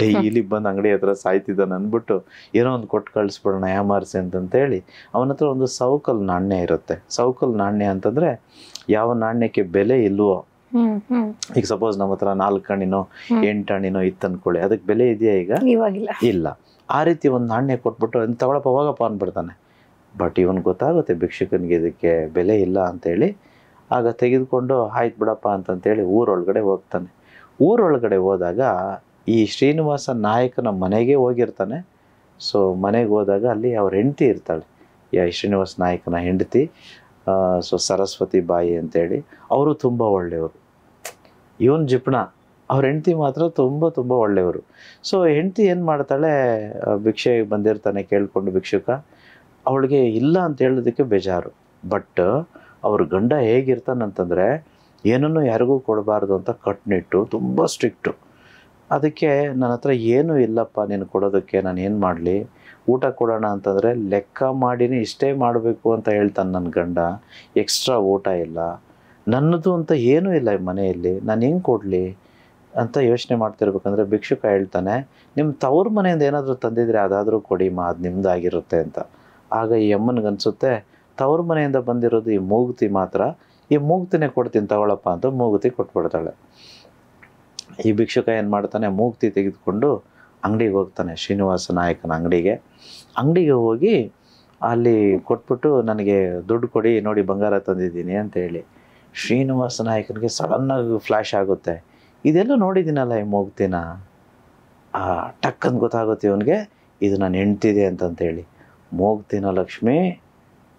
ಡೈಲಿ ಬಂದು ಅಂಗಡಿ ಹತ್ರ ಸಾಯ್ತಿದ್ದಾನೆ ಅಂದ್ಬಿಟ್ಟು ಏನೋ ಒಂದು ಕೊಟ್ಟು ಕಳಿಸ್ಬಿಡೋಣ ಯಾಮಾರಿಸಿ ಅಂತಂತೇಳಿ ಅವನ ಹತ್ರ ಒಂದು ಸೌಕಲ್ ನಾಣ್ಯ ಇರುತ್ತೆ ಸೌಕಲ್ ನಾಣ್ಯ ಅಂತಂದರೆ ಯಾವ ನಾಣ್ಯಕ್ಕೆ ಬೆಲೆ ಇಲ್ವೋ ಈಗ ಸಪೋಸ್ ನಮ್ಮ ಹತ್ರ ನಾಲ್ಕು ಹಣ್ಣಿನೋ ಎಂಟು ಹಣ್ಣಿನೋ ಇತ್ತು ಅಂದ್ಕೊಳ್ಳಿ ಅದಕ್ಕೆ ಬೆಲೆ ಇದೆಯಾ ಈಗ ಇವಾಗಿಲ್ಲ ಇಲ್ಲ ಆ ರೀತಿ ಒಂದು ನಾಣ್ಯ ಕೊಟ್ಬಿಟ್ಟು ಅದನ್ನು ತಗೊಳಪ್ಪ ಹೋಗಪ್ಪ ಅಂದ್ಬಿಡ್ತಾನೆ ಬಟ್ ಇವನು ಗೊತ್ತಾಗುತ್ತೆ ಭಿಕ್ಷುಕನಿಗೆ ಇದಕ್ಕೆ ಬೆಲೆ ಇಲ್ಲ ಅಂತೇಳಿ ಆಗ ತೆಗೆದುಕೊಂಡು ಆಯ್ತು ಬಿಡಪ್ಪ ಅಂತಂತೇಳಿ ಊರೊಳಗಡೆ ಹೋಗ್ತಾನೆ ಊರೊಳಗಡೆ ಹೋದಾಗ ಈ ಶ್ರೀನಿವಾಸ ನಾಯಕನ ಮನೆಗೆ ಹೋಗಿರ್ತಾನೆ ಸೊ ಮನೆಗೆ ಹೋದಾಗ ಅಲ್ಲಿ ಅವ್ರ ಹೆಂಡತಿ ಇರ್ತಾಳೆ ಯಾ ಶ್ರೀನಿವಾಸ ನಾಯಕನ ಹೆಂಡತಿ ಸೊ ಸರಸ್ವತಿ ಬಾಯಿ ಅಂತೇಳಿ ಅವರು ತುಂಬ ಒಳ್ಳೆಯವರು ಇವನ್ ಜಿಪ್ಣ ಅವ್ರ ಹೆಂಡತಿ ಮಾತ್ರ ತುಂಬ ತುಂಬ ಒಳ್ಳೆಯವರು ಸೊ ಹೆಂಡತಿ ಏನು ಮಾಡ್ತಾಳೆ ಭಿಕ್ಷೆ ಬಂದಿರ್ತಾನೆ ಕೇಳಿಕೊಂಡು ಭಿಕ್ಷುಕ ಅವಳಿಗೆ ಇಲ್ಲ ಅಂತ ಹೇಳೋದಕ್ಕೆ ಬೇಜಾರು ಬಟ್ ಅವ್ರ ಗಂಡ ಹೇಗಿರ್ತಾನಂತಂದರೆ ಏನನ್ನು ಯಾರಿಗೂ ಕೊಡಬಾರ್ದು ಅಂತ ಕಟ್ನಿಟ್ಟು ತುಂಬ ಸ್ಟ್ರಿಕ್ಟು ಅದಕ್ಕೆ ನನ್ನ ಹತ್ರ ಏನೂ ಇಲ್ಲಪ್ಪ ನೀನು ಕೊಡೋದಕ್ಕೆ ನಾನು ಏನು ಮಾಡಲಿ ಊಟ ಕೊಡೋಣ ಅಂತಂದರೆ ಲೆಕ್ಕ ಮಾಡಿನೇ ಇಷ್ಟೇ ಮಾಡಬೇಕು ಅಂತ ಹೇಳ್ತಾನೆ ನನ್ನ ಗಂಡ ಎಕ್ಸ್ಟ್ರಾ ಊಟ ಇಲ್ಲ ನನ್ನದು ಅಂತ ಏನೂ ಇಲ್ಲ ಮನೆಯಲ್ಲಿ ನಾನು ಹೆಂಗೆ ಕೊಡಲಿ ಅಂತ ಯೋಚನೆ ಮಾಡ್ತಿರ್ಬೇಕಂದ್ರೆ ಭಿಕ್ಷುಕ ಹೇಳ್ತಾನೆ ನಿಮ್ಮ ತವ್ರ ಮನೆಯಿಂದ ಏನಾದರೂ ತಂದಿದ್ರೆ ಅದಾದರೂ ಕೊಡಿ ಮಾ ಅದು ನಿಮ್ಮದಾಗಿರುತ್ತೆ ಅಂತ ಆಗ ಈ ಅಮ್ಮನಿಗನ್ಸುತ್ತೆ ತವ್ರ ಮನೆಯಿಂದ ಬಂದಿರೋದು ಈ ಮೂಗುತಿ ಮಾತ್ರ ಈ ಮೂಗುತಿನೇ ಕೊಡ್ತೀನಿ ತಗೊಳಪ್ಪ ಅಂತ ಮೂಗುತಿ ಕೊಟ್ಬಿಡ್ತಾಳೆ ಈ ಭಿಕ್ಷುಕ ಏನು ಮಾಡ್ತಾನೆ ಮೂಗುತಿ ತೆಗೆದುಕೊಂಡು ಅಂಗಡಿಗೆ ಹೋಗ್ತಾನೆ ಶ್ರೀನಿವಾಸ ನಾಯಕನ ಅಂಗಡಿಗೆ ಅಂಗಡಿಗೆ ಹೋಗಿ ಅಲ್ಲಿ ಕೊಟ್ಬಿಟ್ಟು ನನಗೆ ದುಡ್ಡು ಕೊಡಿ ನೋಡಿ ಬಂಗಾರ ತಂದಿದ್ದೀನಿ ಅಂತ ಹೇಳಿ ಶ್ರೀನಿವಾಸ ನಾಯಕನಿಗೆ ಸಡನ್ನಾಗಿ ಫ್ಲ್ಯಾಶ್ ಆಗುತ್ತೆ ಇದೆಲ್ಲ ನೋಡಿದ್ದೀನಲ್ಲ ಈ ಮೂಗ್ತಿನ ಆ ಟಕ್ ಗೊತ್ತಾಗುತ್ತೆ ಇವನಿಗೆ ಇದು ನಾನು ಹೆಂಡ್ತಿದೆ ಅಂತಂತೇಳಿ ಮೂಗ್ತಿನ ಲಕ್ಷ್ಮಿ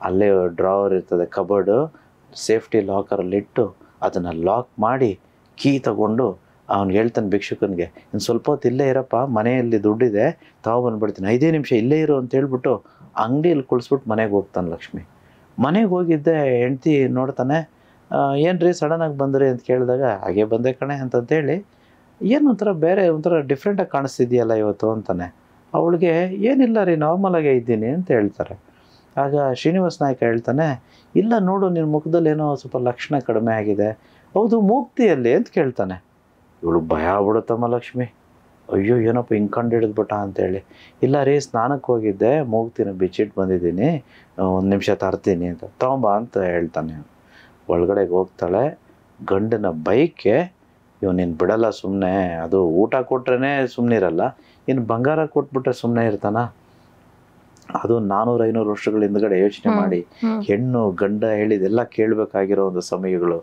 ಅಲ್ಲೇ ಡ್ರಾವರ್ ಇರ್ತದೆ ಕಬರ್ಡು ಸೇಫ್ಟಿ ಲಾಕರಲ್ಲಿಟ್ಟು ಅದನ್ನು ಲಾಕ್ ಮಾಡಿ ಕೀ ತಗೊಂಡು ಅವ್ನು ಹೇಳ್ತಾನೆ ಭಿಕ್ಷುಕನಿಗೆ ಇನ್ನು ಸ್ವಲ್ಪ ಹೊತ್ತು ಇಲ್ಲೇ ಇರಪ್ಪ ಮನೆಯಲ್ಲಿ ದುಡ್ಡಿದೆ ಬಂದುಬಿಡ್ತೀನಿ ಐದೇ ನಿಮಿಷ ಇಲ್ಲೇ ಇರು ಅಂತ ಹೇಳ್ಬಿಟ್ಟು ಅಂಗಡಿಯಲ್ಲಿ ಕುಳಿಸ್ಬಿಟ್ಟು ಮನೆಗೆ ಹೋಗ್ತಾನೆ ಲಕ್ಷ್ಮಿ ಮನೆಗೆ ಹೋಗಿದ್ದೆ ಹೆಂಡ್ತಿ ನೋಡ್ತಾನೆ ಏನು ರೀ ಸಡನ್ನಾಗಿ ಬಂದ್ರಿ ಅಂತ ಕೇಳಿದಾಗ ಹಾಗೆ ಬಂದೆ ಕಣೆ ಅಂತಂತೇಳಿ ಏನು ಒಂಥರ ಬೇರೆ ಒಂಥರ ಡಿಫ್ರೆಂಟಾಗಿ ಕಾಣಿಸ್ತಿದೆಯಲ್ಲ ಇವತ್ತು ಅಂತಾನೆ ಅವಳಿಗೆ ಏನಿಲ್ಲ ರೀ ನಾರ್ಮಲಾಗೇ ಇದ್ದೀನಿ ಅಂತ ಹೇಳ್ತಾರೆ ಆಗ ಶ್ರೀನಿವಾಸ ನಾಯಕ ಹೇಳ್ತಾನೆ ಇಲ್ಲ ನೋಡು ನಿನ್ನ ಮುಖದಲ್ಲಿ ಏನೋ ಸ್ವಲ್ಪ ಲಕ್ಷಣ ಕಡಿಮೆ ಆಗಿದೆ ಹೌದು ಮೂಕ್ತಿಯಲ್ಲಿ ಅಂತ ಕೇಳ್ತಾನೆ ಇವಳು ಭಯ ಆಗ್ಬಿಡುತ್ತಮ್ಮ ಲಕ್ಷ್ಮಿ ಅಯ್ಯೋ ಏನಪ್ಪ ಹಿಂಗೆ ಕಂಡು ಹಿಡಿದ್ಬಿಟ್ಟ ಅಂತೇಳಿ ಇಲ್ಲ ರೀ ಸ್ನಾನಕ್ಕೆ ಹೋಗಿದ್ದೆ ಮೂಗ್ತೀನಿ ಬಿಚ್ಚಿಟ್ಟು ಬಂದಿದ್ದೀನಿ ಒಂದು ನಿಮಿಷ ತರ್ತೀನಿ ಅಂತ ತಗೊಂಬ ಅಂತ ಹೇಳ್ತಾನೆ ಒಳಗಡೆಗೆ ಹೋಗ್ತಾಳೆ ಗಂಡನ ಬೈಕೆ ಇವನೇನು ಬಿಡಲ್ಲ ಸುಮ್ಮನೆ ಅದು ಊಟ ಕೊಟ್ರೇ ಇರಲ್ಲ ಇನ್ನು ಬಂಗಾರ ಕೊಟ್ಬಿಟ್ರೆ ಸುಮ್ಮನೆ ಇರ್ತಾನ ಅದು ನಾನೂರು ಐನೂರು ವರ್ಷಗಳ ಹಿಂದ್ಗಡೆ ಯೋಚನೆ ಮಾಡಿ ಹೆಣ್ಣು ಗಂಡ ಹೇಳಿದೆಲ್ಲ ಕೇಳಬೇಕಾಗಿರೋ ಒಂದು ಸಮಯಗಳು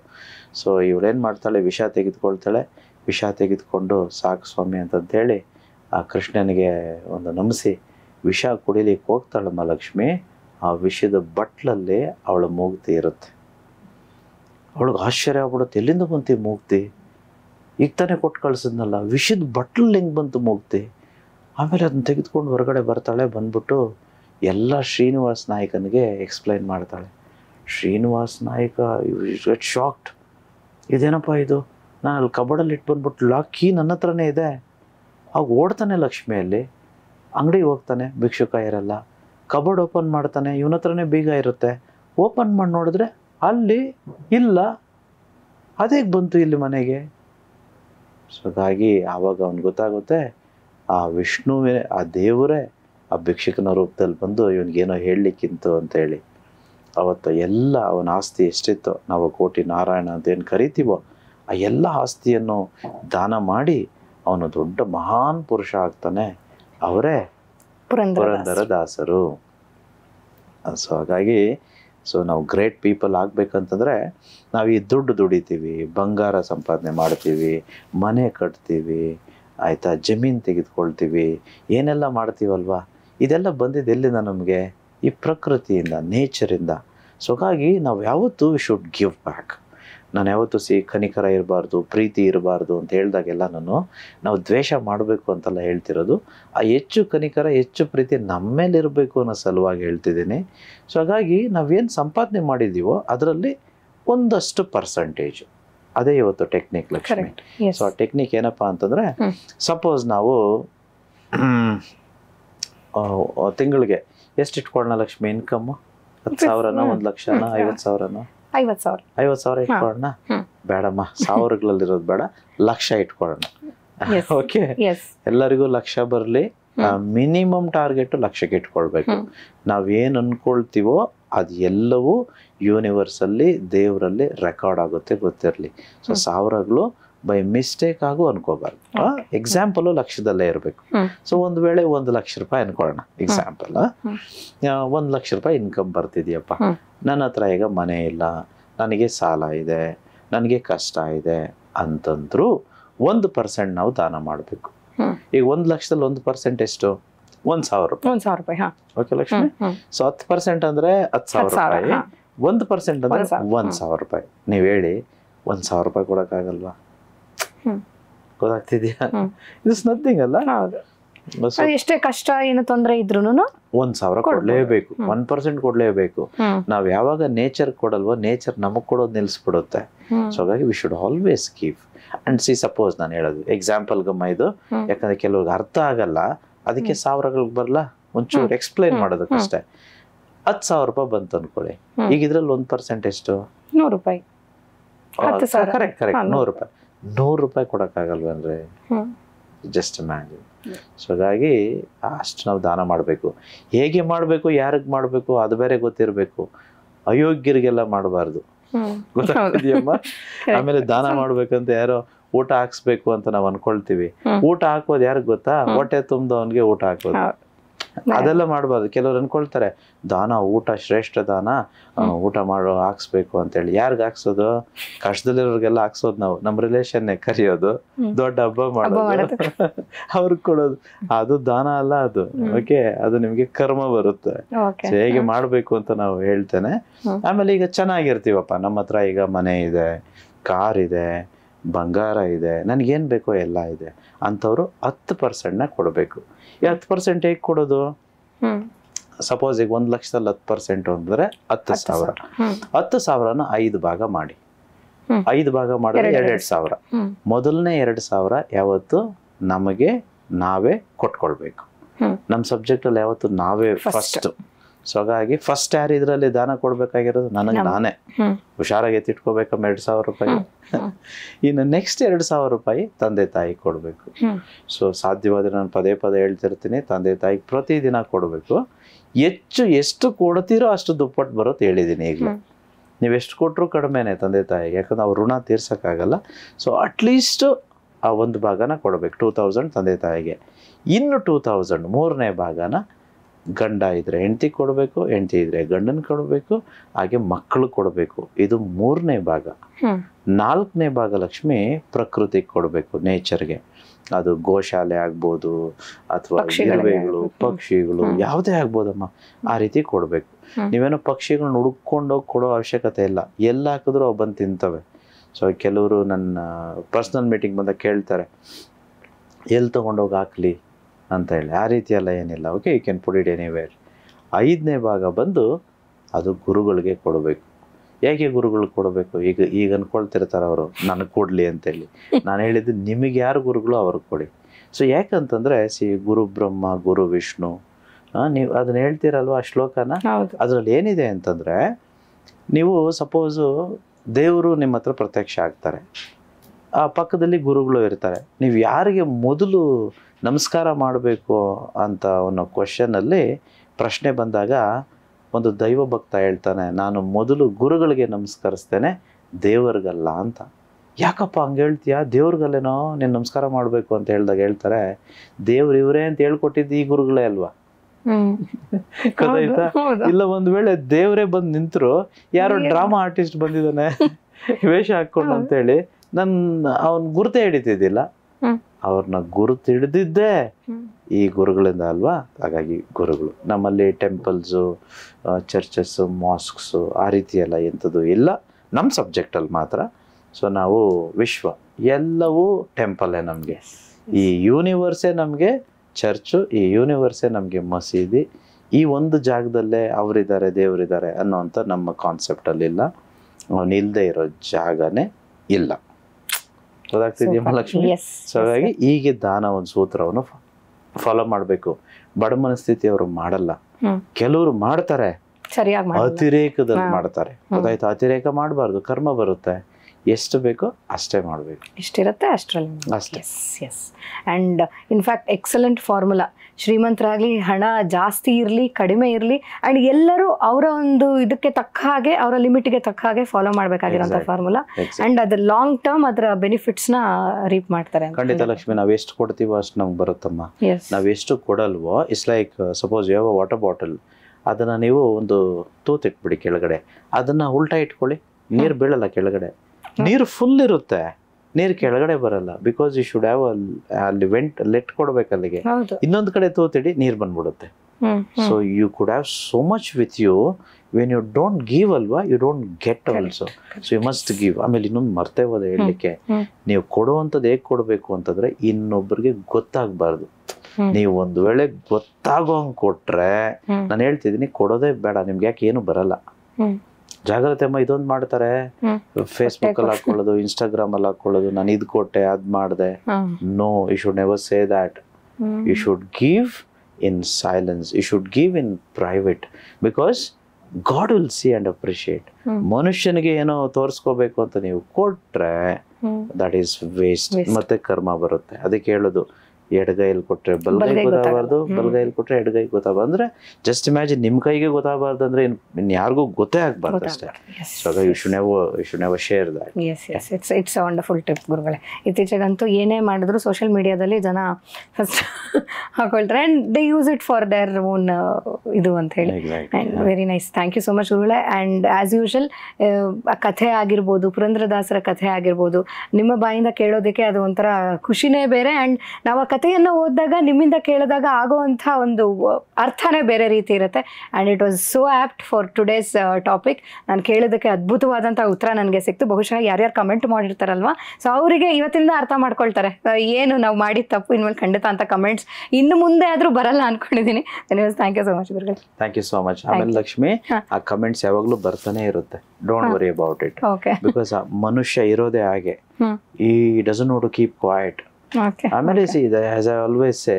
ಸೊ ಇವಳೇನು ಮಾಡ್ತಾಳೆ ವಿಷ ತೆಗೆದುಕೊಳ್ತಾಳೆ ವಿಷ ತೆಗೆದುಕೊಂಡು ಸಾಕು ಸ್ವಾಮಿ ಅಂತಂತೇಳಿ ಆ ಕೃಷ್ಣನಿಗೆ ಒಂದು ನಮಿಸಿ ವಿಷ ಕುಡಿಲಿಕ್ಕೆ ಹೋಗ್ತಾಳೆ ಮಹಾಲಕ್ಷ್ಮಿ ಆ ವಿಷದ ಬಟ್ಲಲ್ಲಿ ಅವಳು ಮೂಗ್ತಿ ಇರುತ್ತೆ ಅವಳಿಗೆ ಆಶ್ಚರ್ಯ ಆಗ್ಬಿಡುತ್ತೆ ಎಲ್ಲಿಂದ ಬಂತು ಮೂಗ್ತಿ ಈಗ ತಾನೇ ಕೊಟ್ಟು ಕಳ್ಸಿದ್ನಲ್ಲ ವಿಷದ ಬಟ್ಲು ಹೆಂಗೆ ಬಂತು ಮೂಗ್ತಿ ಆಮೇಲೆ ಅದನ್ನ ತೆಗೆದುಕೊಂಡು ಹೊರಗಡೆ ಬರ್ತಾಳೆ ಬಂದ್ಬಿಟ್ಟು ಎಲ್ಲ ಶ್ರೀನಿವಾಸ್ ನಾಯಕನಿಗೆ ಎಕ್ಸ್ಪ್ಲೈನ್ ಮಾಡ್ತಾಳೆ ಶ್ರೀನಿವಾಸ್ ನಾಯಕ ಇಟ್ ಶಾಕ್ಡ್ ಇದೇನಪ್ಪ ಇದು ನಾನು ಅಲ್ಲಿ ಕಬಡಲ್ಲಿ ಇಟ್ಟು ಬಂದ್ಬಿಟ್ಟು ಲಾಕ್ ಕೀ ನನ್ನ ಹತ್ರನೇ ಇದೆ ಆಗ ಓಡ್ತಾನೆ ಲಕ್ಷ್ಮಿಯಲ್ಲಿ ಅಂಗಡಿಗೆ ಹೋಗ್ತಾನೆ ಭಿಕ್ಷುಕ ಇರಲ್ಲ ಕಬಡ್ ಓಪನ್ ಮಾಡ್ತಾನೆ ಇವನ ಹತ್ರನೇ ಬೀಗ ಇರುತ್ತೆ ಓಪನ್ ಮಾಡಿ ನೋಡಿದ್ರೆ ಅಲ್ಲಿ ಇಲ್ಲ ಅದೇ ಬಂತು ಇಲ್ಲಿ ಮನೆಗೆ ಸೊ ಹಾಗಾಗಿ ಆವಾಗ ಅವನು ಗೊತ್ತಾಗುತ್ತೆ ಆ ವಿಷ್ಣುವೇ ಆ ದೇವರೇ ಆ ಭಿಕ್ಷಕನ ರೂಪದಲ್ಲಿ ಬಂದು ಇವನಿಗೇನೋ ಹೇಳಲಿಕ್ಕಿಂತು ಹೇಳಿ ಅವತ್ತು ಎಲ್ಲ ಅವನ ಆಸ್ತಿ ಎಷ್ಟಿತ್ತು ನಾವು ಕೋಟಿ ನಾರಾಯಣ ಅಂತ ಏನು ಕರಿತೀವೋ ಆ ಎಲ್ಲ ಆಸ್ತಿಯನ್ನು ದಾನ ಮಾಡಿ ಅವನು ದೊಡ್ಡ ಮಹಾನ್ ಪುರುಷ ಆಗ್ತಾನೆ ಅವರೇ ಪುರಂದರ ದಾಸರು ಸೊ ಹಾಗಾಗಿ ಸೊ ನಾವು ಗ್ರೇಟ್ ಪೀಪಲ್ ಆಗಬೇಕಂತಂದರೆ ನಾವು ಈ ದುಡ್ಡು ದುಡಿತೀವಿ ಬಂಗಾರ ಸಂಪಾದನೆ ಮಾಡ್ತೀವಿ ಮನೆ ಕಟ್ತೀವಿ ಆಯಿತಾ ಜಮೀನು ತೆಗೆದುಕೊಳ್ತೀವಿ ಏನೆಲ್ಲ ಮಾಡ್ತೀವಲ್ವ ಇದೆಲ್ಲ ಬಂದಿದ್ದು ಎಲ್ಲಿಂದ ನಮಗೆ ಈ ಪ್ರಕೃತಿಯಿಂದ ನೇಚರಿಂದ ಸೊಗಾಗಿ ಹಾಗಾಗಿ ನಾವು ಯಾವತ್ತೂ ವಿ ಶುಡ್ ಗಿವ್ ಬ್ಯಾಕ್ ನಾನು ಯಾವತ್ತೂ ಸಿ ಕನಿಕರ ಇರಬಾರ್ದು ಪ್ರೀತಿ ಇರಬಾರ್ದು ಅಂತ ಹೇಳಿದಾಗೆಲ್ಲ ನಾನು ನಾವು ದ್ವೇಷ ಮಾಡಬೇಕು ಅಂತೆಲ್ಲ ಹೇಳ್ತಿರೋದು ಆ ಹೆಚ್ಚು ಕನಿಕರ ಹೆಚ್ಚು ಪ್ರೀತಿ ನಮ್ಮ ಇರಬೇಕು ಅನ್ನೋ ಸಲುವಾಗಿ ಹೇಳ್ತಿದ್ದೀನಿ ಸೊ ಹಾಗಾಗಿ ನಾವೇನು ಸಂಪಾದನೆ ಮಾಡಿದ್ದೀವೋ ಅದರಲ್ಲಿ ಒಂದಷ್ಟು ಪರ್ಸಂಟೇಜು ಅದೇ ಇವತ್ತು ಟೆಕ್ನಿಕ್ ಲಕ್ಷ್ಮಿ ಸೊ ಆ ಟೆಕ್ನಿಕ್ ಏನಪ್ಪ ಅಂತಂದರೆ ಸಪೋಸ್ ನಾವು ತಿಂಗಳಿಗೆ ಎಷ್ಟು ಇಟ್ಕೊಳ್ಳೋಣ ಲಕ್ಷ್ಮಿ ಇನ್ಕಮ್ ಹತ್ತು ಸಾವಿರನ ಒಂದು ಲಕ್ಷನ ಐವತ್ತು ಸಾವಿರನ ಐವತ್ತು ಸಾವಿರ ಐವತ್ತು ಸಾವಿರ ಇಟ್ಕೊಳ್ಳೋಣ ಬೇಡಮ್ಮ ಸಾವಿರಗಳಲ್ಲಿ ಬೇಡ ಲಕ್ಷ ಇಟ್ಕೊಳ್ಳೋಣ ಓಕೆ ಎಲ್ಲರಿಗೂ ಲಕ್ಷ ಬರಲಿ ಮಿನಿಮಮ್ ಟಾರ್ಗೆಟ್ ಲಕ್ಷಕ್ಕೆ ಇಟ್ಕೊಳ್ಬೇಕು ನಾವೇನು ಅನ್ಕೊಳ್ತೀವೋ ಅದೆಲ್ಲವೂ ಯೂನಿವರ್ಸಲ್ಲಿ ದೇವರಲ್ಲಿ ರೆಕಾರ್ಡ್ ಆಗುತ್ತೆ ಗೊತ್ತಿರಲಿ ಸೊ ಸಾವಿರಗಳು ಬೈ ಮಿಸ್ಟೇಕ್ ಆಗು ಅನ್ಕೋಬಾರ್ದು ಎಕ್ಸಾಂಪಲು ಲಕ್ಷದಲ್ಲೇ ಇರಬೇಕು ಸೊ ಒಂದು ವೇಳೆ ಒಂದು ಲಕ್ಷ ರೂಪಾಯಿ ಅನ್ಕೊಳ್ಳೋಣ ಎಕ್ಸಾಂಪಲ್ ಒಂದು ಲಕ್ಷ ರೂಪಾಯಿ ಇನ್ಕಮ್ ಬರ್ತಿದ್ಯಪ್ಪ ನನ್ನ ಹತ್ರ ಈಗ ಮನೆ ಇಲ್ಲ ನನಗೆ ಸಾಲ ಇದೆ ನನಗೆ ಕಷ್ಟ ಇದೆ ಅಂತಂದ್ರು ಒಂದು ಪರ್ಸೆಂಟ್ ನಾವು ದಾನ ಮಾಡಬೇಕು ಈಗ ಒಂದು ಲಕ್ಷದಲ್ಲಿ ಒಂದು ಪರ್ಸೆಂಟ್ ಎಷ್ಟು ಒಂದ್ ಸಾವಿರ ರೂಪಾಯಿ ಲಕ್ಷ್ಮಿ ಸೊ ಹತ್ತು ಪರ್ಸೆಂಟ್ ಅಂದ್ರೆ ಹತ್ತು ಸಾವಿರ ರೂಪಾಯಿ ಒಂದು ಪರ್ಸೆಂಟ್ ಅಂದ್ರೆ ಒಂದ್ ಸಾವಿರ ರೂಪಾಯಿ ನೀವು ಹೇಳಿ ಒಂದ್ ಸಾವಿರ ರೂಪಾಯಿ ಕೊಡಕ್ಕಾಗಲ್ವಾ ಗೊತ್ತಾಗ್ತಿದ್ಯಾ ಇಟ್ಸ್ ನಥಿಂಗ್ ಅಲ್ಲ ಎಷ್ಟೇ ಕಷ್ಟ ಏನು ತೊಂದರೆ ಇದ್ರು ಒಂದ್ ಸಾವಿರ ಕೊಡ್ಲೇಬೇಕು ಒನ್ ಪರ್ಸೆಂಟ್ ಕೊಡ್ಲೇಬೇಕು ನಾವ್ ಯಾವಾಗ ನೇಚರ್ ಕೊಡಲ್ವೋ ನೇಚರ್ ನಮಗ್ ಕೊಡೋದು ನಿಲ್ಸ್ಬಿಡುತ್ತೆ ಸೊ ಹಾಗಾಗಿ we should always keep and see suppose ನಾನು ಹೇಳೋದು ಎಕ್ಸಾಂಪಲ್ ಗಮ್ಮ ಇದು ಯಾಕಂದ್ರೆ ಕೆಲವ್ರಿಗೆ ಅರ್ಥ ಆಗಲ್ಲ ಅದಕ್ಕೆ ಸಾವಿರಗಳ್ ಬರ್ಲ ಒಂಚೂರು ಎಕ್ಸ್ಪ್ಲೈನ್ ಮಾಡೋದಕ್ಕಷ್ಟೇ ಹತ್ ಸಾವಿರ ರೂಪಾಯಿ ಬಂತು ಅನ್ಕೊಳ್ಳಿ ಈಗ ಇದ್ರಲ್ಲಿ ಒಂದ್ ಪರ್ಸೆಂಟ್ ಎಷ್ಟು ನೂರು ರೂಪಾಯಿ ಕರೆಕ್ಟ್ ಕರೆಕ್ಟ್ ನೂರು ರೂಪಾಯಿ ನೂರು ರೂಪಾಯಿ ಕೊಡೋಕ್ಕಾಗಲ್ವೇನ್ರಿ ಜಸ್ಟ್ ಮ್ಯಾಂಗ್ ಸೊ ಹಾಗಾಗಿ ಅಷ್ಟು ನಾವು ದಾನ ಮಾಡಬೇಕು ಹೇಗೆ ಮಾಡಬೇಕು ಯಾರಿಗೆ ಮಾಡಬೇಕು ಅದು ಬೇರೆ ಗೊತ್ತಿರಬೇಕು ಅಯೋಗ್ಯರಿಗೆಲ್ಲ ಮಾಡಬಾರ್ದು ಗೊತ್ತಾಗ್ತಿದ್ಯಮ್ಮ ಆಮೇಲೆ ದಾನ ಮಾಡ್ಬೇಕಂತ ಯಾರೋ ಊಟ ಹಾಕ್ಸ್ಬೇಕು ಅಂತ ನಾವು ಅನ್ಕೊಳ್ತೀವಿ ಊಟ ಹಾಕೋದು ಯಾರಿಗೆ ಗೊತ್ತಾ ಹೊಟ್ಟೆ ತುಂಬದ ಊಟ ಹಾಕೋದು ಅದೆಲ್ಲ ಮಾಡಬಾರ್ದು ಕೆಲವ್ರು ಅನ್ಕೊಳ್ತಾರೆ ದಾನ ಊಟ ಶ್ರೇಷ್ಠ ದಾನ ಊಟ ಮಾಡೋ ಹಾಕ್ಸ್ಬೇಕು ಹೇಳಿ ಯಾರಿಗ ಹಾಕ್ಸೋದು ಕಷ್ಟದಲ್ಲಿರೋರ್ಗೆಲ್ಲ ಹಾಕ್ಸೋದು ನಾವು ನಮ್ಮ ರಿಲೇಷನ್ನೇ ಕರೆಯೋದು ದೊಡ್ಡ ಹಬ್ಬ ಮಾಡೋದು ಅವ್ರಿಗೆ ಕೊಡೋದು ಅದು ದಾನ ಅಲ್ಲ ಅದು ಓಕೆ ಅದು ನಿಮ್ಗೆ ಕರ್ಮ ಬರುತ್ತೆ ಹೇಗೆ ಮಾಡಬೇಕು ಅಂತ ನಾವು ಹೇಳ್ತೇನೆ ಆಮೇಲೆ ಈಗ ಚೆನ್ನಾಗಿರ್ತೀವಪ್ಪ ನಮ್ಮ ಹತ್ರ ಈಗ ಮನೆ ಇದೆ ಕಾರ್ ಇದೆ ಬಂಗಾರ ಇದೆ ನನಗೇನು ಬೇಕೋ ಎಲ್ಲ ಇದೆ ಅಂಥವ್ರು ಹತ್ತು ನ ಕೊಡಬೇಕು ಹತ್ತು ಪರ್ಸೆಂಟ್ ಹೇಗೆ ಕೊಡೋದು ಸಪೋಸ್ ಈಗ ಒಂದು ಲಕ್ಷದಲ್ಲಿ ಹತ್ತು ಪರ್ಸೆಂಟ್ ಅಂದರೆ ಹತ್ತು ಸಾವಿರ ಹತ್ತು ಸಾವಿರನ ಐದು ಭಾಗ ಮಾಡಿ ಐದು ಭಾಗ ಮಾಡಿದ್ರೆ ಎರಡೆರಡು ಸಾವಿರ ಮೊದಲನೇ ಎರಡು ಸಾವಿರ ಯಾವತ್ತು ನಮಗೆ ನಾವೇ ಕೊಟ್ಕೊಳ್ಬೇಕು ನಮ್ಮ ಸಬ್ಜೆಕ್ಟಲ್ಲಿ ಯಾವತ್ತು ನಾವೇ ಫಸ್ಟ್ ಸೊ ಹಾಗಾಗಿ ಫಸ್ಟ್ ಯಾರು ಇದರಲ್ಲಿ ದಾನ ಕೊಡಬೇಕಾಗಿರೋದು ನನಗೆ ನಾನೇ ಹುಷಾರಾಗಿ ಎತ್ತಿಟ್ಕೋಬೇಕಮ್ಮ ಎರಡು ಸಾವಿರ ರೂಪಾಯಿ ಇನ್ನು ನೆಕ್ಸ್ಟ್ ಎರಡು ಸಾವಿರ ರೂಪಾಯಿ ತಂದೆ ತಾಯಿಗೆ ಕೊಡಬೇಕು ಸೊ ಸಾಧ್ಯವಾದರೆ ನಾನು ಪದೇ ಪದೇ ಹೇಳ್ತಿರ್ತೀನಿ ತಂದೆ ತಾಯಿಗೆ ಪ್ರತಿದಿನ ಕೊಡಬೇಕು ಹೆಚ್ಚು ಎಷ್ಟು ಕೊಡ್ತೀರೋ ಅಷ್ಟು ದುಪ್ಪಟ್ಟು ಬರೋದು ಹೇಳಿದ್ದೀನಿ ಈಗಲೂ ನೀವು ಎಷ್ಟು ಕೊಟ್ಟರು ಕಡಿಮೆನೇ ತಂದೆ ತಾಯಿಗೆ ಯಾಕಂದ್ರೆ ಅವ್ರ ಋಣ ತೀರ್ಸೋಕ್ಕಾಗಲ್ಲ ಸೊ ಅಟ್ಲೀಸ್ಟು ಆ ಒಂದು ಭಾಗನ ಕೊಡಬೇಕು ಟೂ ತೌಸಂಡ್ ತಂದೆ ತಾಯಿಗೆ ಇನ್ನು ಟೂ ತೌಸಂಡ್ ಮೂರನೇ ಭಾಗನ ಗಂಡ ಇದ್ದರೆ ಹೆಂಡತಿ ಕೊಡಬೇಕು ಹೆಂಡತಿ ಇದ್ದರೆ ಗಂಡನ ಕೊಡಬೇಕು ಹಾಗೆ ಮಕ್ಕಳು ಕೊಡಬೇಕು ಇದು ಮೂರನೇ ಭಾಗ ನಾಲ್ಕನೇ ಭಾಗ ಲಕ್ಷ್ಮಿ ಪ್ರಕೃತಿ ಕೊಡಬೇಕು ನೇಚರ್ಗೆ ಅದು ಗೋಶಾಲೆ ಆಗ್ಬೋದು ಅಥವಾ ಇರುವೆಗಳು ಪಕ್ಷಿಗಳು ಯಾವುದೇ ಆಗ್ಬೋದಮ್ಮ ಆ ರೀತಿ ಕೊಡಬೇಕು ನೀವೇನೋ ಪಕ್ಷಿಗಳನ್ನ ಹುಡ್ಕೊಂಡೋಗಿ ಕೊಡೋ ಅವಶ್ಯಕತೆ ಇಲ್ಲ ಎಲ್ಲ ಹಾಕಿದ್ರು ಅವು ಬಂದು ತಿಂತವೆ ಸೊ ಕೆಲವರು ನನ್ನ ಪರ್ಸ್ನಲ್ ಮೀಟಿಂಗ್ ಬಂದಾಗ ಕೇಳ್ತಾರೆ ಎಲ್ಲಿ ತೊಗೊಂಡೋಗಿ ಹಾಕ್ಲಿ ಅಂತ ಹೇಳಿ ಆ ರೀತಿಯೆಲ್ಲ ಏನಿಲ್ಲ okay you can put it anywhere ಐದನೇ ಭಾಗ ಬಂದು ಅದು ಗುರುಗಳಿಗೆ ಕೊಡಬೇಕು ಹೇಗೆ ಗುರುಗಳು ಕೊಡಬೇಕು ಈಗ ಈಗ ಅಂದ್ಕೊಳ್ತಿರ್ತಾರೆ ಅವರು ನನಗೆ ಕೊಡಲಿ ಅಂತೇಳಿ ನಾನು ಹೇಳಿದ್ದು ನಿಮಗೆ ಯಾರು ಗುರುಗಳು ಅವ್ರಿಗೆ ಕೊಡಿ ಸೊ ಯಾಕಂತಂದರೆ ಸಿ ಗುರು ಬ್ರಹ್ಮ ಗುರು ವಿಷ್ಣು ನೀವು ಅದನ್ನ ಹೇಳ್ತೀರಲ್ವ ಆ ಶ್ಲೋಕನ ಅದರಲ್ಲಿ ಏನಿದೆ ಅಂತಂದರೆ ನೀವು ಸಪೋಸು ದೇವರು ನಿಮ್ಮ ಹತ್ರ ಪ್ರತ್ಯಕ್ಷ ಆಗ್ತಾರೆ ಆ ಪಕ್ಕದಲ್ಲಿ ಗುರುಗಳು ಇರ್ತಾರೆ ನೀವು ಯಾರಿಗೆ ಮೊದಲು ನಮಸ್ಕಾರ ಮಾಡಬೇಕು ಅಂತ ಅನ್ನೋ ಕ್ವಶನಲ್ಲಿ ಪ್ರಶ್ನೆ ಬಂದಾಗ ಒಂದು ದೈವ ಭಕ್ತ ಹೇಳ್ತಾನೆ ನಾನು ಮೊದಲು ಗುರುಗಳಿಗೆ ನಮಸ್ಕರಿಸ್ತೇನೆ ದೇವರಿಗಲ್ಲ ಅಂತ ಯಾಕಪ್ಪ ಹಂಗೆ ಹೇಳ್ತೀಯಾ ದೇವ್ರಿಗಲ್ಲೇನೋ ನೀನು ನಮಸ್ಕಾರ ಮಾಡಬೇಕು ಅಂತ ಹೇಳಿದಾಗ ಹೇಳ್ತಾರೆ ದೇವ್ರು ಇವರೇ ಅಂತ ಹೇಳ್ಕೊಟ್ಟಿದ್ದು ಈ ಗುರುಗಳೇ ಅಲ್ವಾ ಕದಾಯ್ತಾ ಇಲ್ಲ ಒಂದು ವೇಳೆ ದೇವರೇ ಬಂದು ನಿಂತರು ಯಾರೋ ಡ್ರಾಮಾ ಆರ್ಟಿಸ್ಟ್ ಬಂದಿದ್ದಾನೆ ವೇಷ ಹಾಕ್ಕೊಂಡು ಅಂತೇಳಿ ನನ್ನ ಅವನ ಗುರುತೇ ಹಿಡಿತಿದ್ದಿಲ್ಲ ಅವ್ರನ್ನ ಗುರು ತಿಳಿದಿದ್ದೇ ಈ ಗುರುಗಳಿಂದ ಅಲ್ವಾ ಹಾಗಾಗಿ ಗುರುಗಳು ನಮ್ಮಲ್ಲಿ ಟೆಂಪಲ್ಸು ಚರ್ಚಸ್ಸು ಮಾಸ್ಕ್ಸು ಆ ರೀತಿ ಎಲ್ಲ ಎಂಥದ್ದು ಇಲ್ಲ ನಮ್ಮ ಸಬ್ಜೆಕ್ಟಲ್ಲಿ ಮಾತ್ರ ಸೊ ನಾವು ವಿಶ್ವ ಎಲ್ಲವೂ ಟೆಂಪಲೇ ನಮಗೆ ಈ ಯೂನಿವರ್ಸೇ ನಮಗೆ ಚರ್ಚು ಈ ಯೂನಿವರ್ಸೇ ನಮಗೆ ಮಸೀದಿ ಈ ಒಂದು ಜಾಗದಲ್ಲೇ ಅವರಿದ್ದಾರೆ ದೇವರಿದ್ದಾರೆ ಅಂತ ನಮ್ಮ ಕಾನ್ಸೆಪ್ಟಲ್ಲಿಲ್ಲ ಅವನಿಲ್ಲದೆ ಇರೋ ಜಾಗನೇ ಇಲ್ಲ ಅದಾಗ್ತಿದೆಯಮ್ಮ ಮಹಾಲಕ್ಷ್ಮಿ ಸೊ ಹಾಗಾಗಿ ಹೀಗೆ ದಾನ ಒಂದು ಸೂತ್ರವನ್ನು ಫಾಲೋ ಮಾಡಬೇಕು ಬಡ ಮನಸ್ಥಿತಿ ಅವರು ಮಾಡಲ್ಲ ಕೆಲವರು ಮಾಡ್ತಾರೆ ಅತಿರೇಕದಲ್ಲಿ ಮಾಡ್ತಾರೆ ಗೊತ್ತಾಯ್ತು ಅತಿರೇಕ ಮಾಡಬಾರ್ದು ಕರ್ಮ ಬರುತ್ತೆ ಎಷ್ಟು ಬೇಕೋ ಅಷ್ಟೇ ಮಾಡಬೇಕು ಎಷ್ಟಿರುತ್ತೆ ಅಷ್ಟರಲ್ಲಿ ಅಷ್ಟೇ yes and in fact excellent formula ಶ್ರೀಮಂತರಾಗಲಿ ಹಣ ಜಾಸ್ತಿ ಇರಲಿ ಕಡಿಮೆ ಇರಲಿ ಆ್ಯಂಡ್ ಎಲ್ಲರೂ ಅವರ ಒಂದು ಇದಕ್ಕೆ ತಕ್ಕ ಹಾಗೆ ಅವರ ಲಿಮಿಟ್ಗೆ ತಕ್ಕ ಹಾಗೆ ಫಾಲೋ ಮಾಡಬೇಕಾಗಿರೋಂಥ ಫಾರ್ಮುಲಾ ಆ್ಯಂಡ್ ಅದು ಲಾಂಗ್ ಟರ್ಮ್ ಅದರ ಬೆನಿಫಿಟ್ಸ್ನ ರೀಪ್ ಮಾಡ್ತಾರೆ ಖಂಡಿತ ಲಕ್ಷ್ಮಿ ನಾವು ಎಷ್ಟು ಕೊಡ್ತೀವೋ ಅಷ್ಟು ನಮ್ಗೆ ಬರುತ್ತಮ್ಮ ನಾವು ಎಷ್ಟು ಕೊಡಲ್ವೋ ಇಟ್ಸ್ ಲೈಕ್ ಸಪೋಸ್ ಯಾವ ವಾಟರ್ ಬಾಟಲ್ ಅದನ್ನು ನೀವು ಒಂದು ತೂತಿಟ್ಬಿಡಿ ಕೆಳಗಡೆ ಅದನ್ನು ಉಲ್ಟಾ ಇಟ್ಕೊಳ್ಳಿ ನೀರು ಬೀಳಲ್ಲ ಕೆಳಗಡೆ ನೀರು ಫುಲ್ ಇರುತ್ತೆ ನೀರು ಕೆಳಗಡೆ ಬರಲ್ಲ ಬಿಕಾಸ್ ಯು ಶುಡ್ ಹ್ಯಾವ್ ಅಲ್ಲಿ ವೆಂಟ್ ಲೆಟ್ ಕೊಡ್ಬೇಕು ಅಲ್ಲಿಗೆ ಇನ್ನೊಂದು ಕಡೆ ತೋತಿಡಿ ನೀರು ಬಂದ್ಬಿಡುತ್ತೆ so you could have so much with you when you don't give ಅಲ್ವಾ you don't get also so you must give ಆಮೇಲೆ ಇನ್ನೊಂದು ಮರ್ತೇ ಹೋದ ಹೇಳಲಿಕ್ಕೆ ನೀವು ಕೊಡುವಂಥದ್ದು ಹೇಗೆ ಕೊಡಬೇಕು ಅಂತಂದ್ರೆ ಇನ್ನೊಬ್ಬರಿಗೆ ಗೊತ್ತಾಗಬಾರ್ದು ನೀವು ಒಂದು ವೇಳೆ ಗೊತ್ತಾಗೋ ಕೊಟ್ರೆ ನಾನು ಹೇಳ್ತಿದ್ದೀನಿ ಕೊಡೋದೇ ಬೇಡ ನಿಮ್ಗೆ ಯಾಕೆ ಏನು ಬರಲ್ಲ ಜಾಗ್ರತೆ ಅಮ್ಮ ಇದೊಂದು ಮಾಡ್ತಾರೆ ಫೇಸ್ಬುಕ್ ಅಲ್ಲಿ ಹಾಕೊಳ್ಳೋದು ಇನ್ಸ್ಟಾಗ್ರಾಮ್ ಅಲ್ಲಿ ಹಾಕೊಳ್ಳೋದು ನಾನು ಇದು ಕೊಟ್ಟೆ ಅದ್ ಮಾಡಿದೆ no you should never say that you should give in silence you should give in private because God will see and appreciate ಮನುಷ್ಯನಿಗೆ ಏನೋ ತೋರಿಸ್ಕೋಬೇಕು ಅಂತ ನೀವು ಕೊಟ್ರೆ ದಟ್ ಈಸ್ ವೇಸ್ಟ್ ಮತ್ತೆ ಕರ್ಮ ಬರುತ್ತೆ ಅದಕ್ಕೆ ಹೇಳೋದು ಎಡಗೈಯಲ್ಲಿ ಕೊಟ್ಟರೆ ಬಲಗೈ ಗೊತ್ತಾಗಬಾರ್ದು ಬಲಗೈಯಲ್ಲಿ ಕೊಟ್ಟರೆ ಎಡಗೈ ಗೊತ್ತಾಗಬಾರ್ದು ಅಂದರೆ ಜಸ್ಟ್ ಇಮ್ಯಾಜಿನ್ ನಿಮ್ಮ ಕೈಗೆ ಗೊತ್ತಾಗಬಾರ್ದು ಅಂದ್ರೆ ಯಾರಿಗೂ ಗೊತ್ತೇ ಆಗಬಾರ್ದು ಅಷ್ಟೇ so you should you should share that yes yes it's it's wonderful tip ಗುರುಗಳೇ ಇತ್ತೀಚೆಗಂತೂ ಏನೇ ಮಾಡಿದ್ರು ಸೋಷಿಯಲ್ ಮೀಡಿಯಾದಲ್ಲಿ ಜನ ಫಸ್ಟ್ ಹಾಕೊಳ್ತಾರೆ and they use it for their own ಇದು ಅಂತ ಹೇಳಿ and very nice thank you so much ಗುರುಗಳೇ ಆ್ಯಂಡ್ ಆ್ಯಸ್ ಯೂಶಲ್ ಆ ಕಥೆ ಆಗಿರ್ಬೋದು ಪುರಂದ್ರದಾಸರ ಕಥೆ ಆಗಿರ್ಬೋದು ನಿಮ್ಮ ಬಾಯಿಂದ ಕೇಳೋದಕ್ಕೆ ಅದು ಒಂಥರ ಖುಷಿನೇ ಬೇರೆ ಆ್ಯಂಡ್ ನಾವು ಆ ಕಥೆ ಕಥೆಯನ್ನು ಓದಿದಾಗ ನಿಮ್ಮಿಂದ ಕೇಳಿದಾಗ ಆಗುವಂಥ ಒಂದು ಅರ್ಥನೇ ಬೇರೆ ರೀತಿ ಇರುತ್ತೆ and it was so apt for today's topic ನಾನು ಕೇಳೋದಕ್ಕೆ ಅದ್ಭುತವಾದಂಥ ಉತ್ತರ ನನಗೆ ಸಿಕ್ತು ಬಹುಶಃ ಯಾರ್ಯಾರು ಕಮೆಂಟ್ ಮಾಡಿರ್ತಾರಲ್ವಾ ಸೊ ಅವರಿಗೆ ಇವತ್ತಿಂದ ಅರ್ಥ ಮಾಡ್ಕೊಳ್ತಾರೆ ಏನು ನಾವು ಮಾಡಿದ ತಪ್ಪು ಇನ್ಮೇಲೆ ಖಂಡಿತ ಅಂತ ಕಮೆಂಟ್ಸ್ ಇನ್ನು ಮುಂದೆ ಆದರೂ ಬರಲ್ಲ ಅಂದ್ಕೊಂಡಿದ್ದೀನಿ ಥ್ಯಾಂಕ್ ಯು ಸೊ ಮಚ್ ಗುರುಗಳು ಥ್ಯಾಂಕ್ ಯು ಸೋ ಮಚ್ ಆಮೇಲೆ ಲಕ್ಷ್ಮಿ ಆ ಕಮೆಂಟ್ಸ್ ಯಾವಾಗಲೂ ಬರ್ತಾನೆ ಇರುತ್ತೆ don't worry about it because ಮನುಷ್ಯ ಇರೋದೇ ಹಾಗೆ ಈ ಡಸನ್ ನೋಡು ಕೀಪ್ ಕ್ವಾಯಿಟ್ ಆಮೇಲೆ see as I always say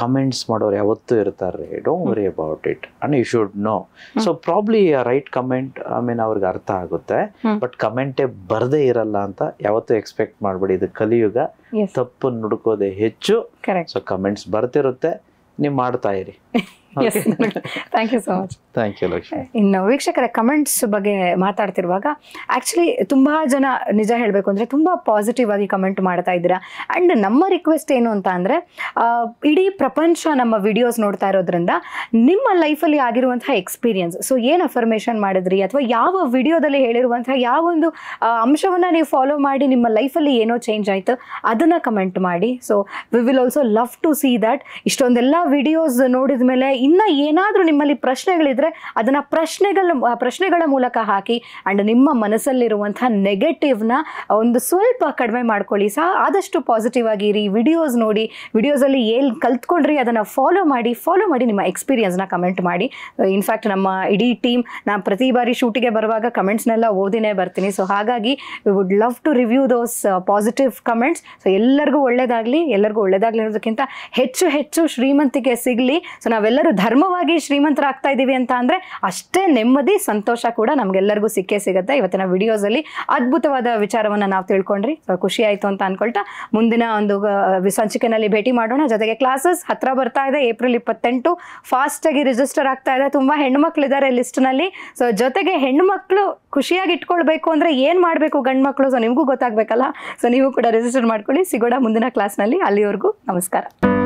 comments ಮಾಡೋರು ಯಾವತ್ತೂ ಇರ್ತಾರೆ don't worry about it and you should know so probably write comment I mean ಅವ್ರಿಗೆ ಅರ್ಥ ಆಗುತ್ತೆ ಬಟ್ ಕಮೆಂಟೇ ಬರದೇ ಇರಲ್ಲ ಅಂತ ಯಾವತ್ತೂ ಎಕ್ಸ್ಪೆಕ್ಟ್ ಮಾಡಬೇಡಿ ಇದು ಕಲಿಯುಗ ತಪ್ಪು ನುಡ್ಕೋದೆ ಹೆಚ್ಚು ಸೊ ಕಮೆಂಟ್ಸ್ ಬರ್ತಿರುತ್ತೆ ನೀವು ಮಾಡ್ತಾ ಇರಿ yes thank you so much thank you Lakshmi ಇನ್ನು ವೀಕ್ಷಕರ ಕಮೆಂಟ್ಸ್ ಬಗ್ಗೆ ಮಾತಾಡ್ತಿರುವಾಗ ಆ್ಯಕ್ಚುಲಿ ತುಂಬ ಜನ ನಿಜ ಹೇಳಬೇಕು ಅಂದರೆ ತುಂಬ ಪಾಸಿಟಿವ್ ಆಗಿ ಕಮೆಂಟ್ ಮಾಡ್ತಾ ಇದ್ದೀರಾ ಆ್ಯಂಡ್ ನಮ್ಮ ರಿಕ್ವೆಸ್ಟ್ ಏನು ಅಂತ ಅಂದರೆ ಇಡೀ ಪ್ರಪಂಚ ನಮ್ಮ ವಿಡಿಯೋಸ್ ನೋಡ್ತಾ ಇರೋದ್ರಿಂದ ನಿಮ್ಮ ಲೈಫಲ್ಲಿ ಆಗಿರುವಂತಹ ಎಕ್ಸ್ಪೀರಿಯನ್ಸ್ ಸೊ ಏನು ಅಫರ್ಮೇಷನ್ ಮಾಡಿದ್ರಿ ಅಥವಾ ಯಾವ ವಿಡಿಯೋದಲ್ಲಿ ಹೇಳಿರುವಂತಹ ಯಾವೊಂದು ಅಂಶವನ್ನು ನೀವು ಫಾಲೋ ಮಾಡಿ ನಿಮ್ಮ ಲೈಫಲ್ಲಿ ಏನೋ ಚೇಂಜ್ ಆಯಿತು ಅದನ್ನು ಕಮೆಂಟ್ ಮಾಡಿ so we will also love to see that ಇಷ್ಟೊಂದೆಲ್ಲ ವಿಡಿಯೋಸ್ ನೋಡಿದ ಮೇಲೆ ಇನ್ನು ಏನಾದರೂ ನಿಮ್ಮಲ್ಲಿ ಪ್ರಶ್ನೆಗಳಿದ್ರೆ ಅದನ್ನು ಪ್ರಶ್ನೆಗಳ ಪ್ರಶ್ನೆಗಳ ಮೂಲಕ ಹಾಕಿ ಆ್ಯಂಡ್ ನಿಮ್ಮ ಮನಸ್ಸಲ್ಲಿರುವಂಥ ನೆಗೆಟಿವ್ನ ಒಂದು ಸ್ವಲ್ಪ ಕಡಿಮೆ ಮಾಡ್ಕೊಳ್ಳಿ ಸಹ ಆದಷ್ಟು ಪಾಸಿಟಿವ್ ಆಗಿರಿ ವಿಡಿಯೋಸ್ ನೋಡಿ ವಿಡಿಯೋಸಲ್ಲಿ ಏನು ಕಲ್ತ್ಕೊಂಡ್ರಿ ಅದನ್ನು ಫಾಲೋ ಮಾಡಿ ಫಾಲೋ ಮಾಡಿ ನಿಮ್ಮ ಎಕ್ಸ್ಪೀರಿಯನ್ಸ್ನ ಕಮೆಂಟ್ ಮಾಡಿ ಇನ್ಫ್ಯಾಕ್ಟ್ ನಮ್ಮ ಇಡೀ ಟೀಮ್ ನಾನು ಪ್ರತಿ ಬಾರಿ ಶೂಟಿಗೆ ಬರುವಾಗ ಕಮೆಂಟ್ಸ್ನೆಲ್ಲ ಓದಿನೇ ಬರ್ತೀನಿ ಸೊ ಹಾಗಾಗಿ we would love to review those positive comments so ಎಲ್ಲರಿಗೂ ಒಳ್ಳೇದಾಗಲಿ ಎಲ್ಲರಿಗೂ ಒಳ್ಳೇದಾಗಲಿ ಅನ್ನೋದಕ್ಕಿಂತ ಹೆಚ್ಚು ಹೆಚ್ಚು ಶ್ರೀಮಂತಿಕೆ ಸಿಗಲಿ ಸೊ ನಾವೆಲ್ಲರೂ ಧರ್ಮವಾಗಿ ಶ್ರೀಮಂತರಾಗ್ತಾ ಇದ್ದೀವಿ ಅಂತ ಅಂದ್ರೆ ಅಷ್ಟೇ ನೆಮ್ಮದಿ ಸಂತೋಷ ಕೂಡ ನಮಗೆಲ್ಲರಿಗೂ ಸಿಕ್ಕೇ ಸಿಗುತ್ತೆ ಇವತ್ತಿನ ವಿಡಿಯೋಸಲ್ಲಿ ಅದ್ಭುತವಾದ ವಿಚಾರವನ್ನು ನಾವು ತಿಳ್ಕೊಂಡ್ರಿ ಖುಷಿ ಆಯ್ತು ಅಂತ ಅನ್ಕೊಳ್ತಾ ಮುಂದಿನ ಒಂದು ಸಂಚಿಕೆನಲ್ಲಿ ಭೇಟಿ ಮಾಡೋಣ ಜೊತೆಗೆ ಕ್ಲಾಸಸ್ ಹತ್ರ ಬರ್ತಾ ಇದೆ ಏಪ್ರಿಲ್ ಇಪ್ಪತ್ತೆಂಟು ಆಗಿ ರಿಜಿಸ್ಟರ್ ಆಗ್ತಾ ಇದೆ ತುಂಬ ಲಿಸ್ಟ್ ಲಿಸ್ಟ್ನಲ್ಲಿ ಸೊ ಜೊತೆಗೆ ಹೆಣ್ಮಕ್ಳು ಖುಷಿಯಾಗಿ ಇಟ್ಕೊಳ್ಬೇಕು ಅಂದ್ರೆ ಏನು ಮಾಡಬೇಕು ಗಂಡು ಮಕ್ಕಳು ಸೊ ನಿಮ್ಗೂ ಗೊತ್ತಾಗ್ಬೇಕಲ್ಲ ಸೊ ನೀವು ಕೂಡ ರಿಜಿಸ್ಟರ್ ಮಾಡ್ಕೊಳ್ಳಿ ಸಿಗೋಣ ಮುಂದಿನ ಕ್ಲಾಸ್ನಲ್ಲಿ ಅಲ್ಲಿವರೆಗೂ ನಮಸ್ಕಾರ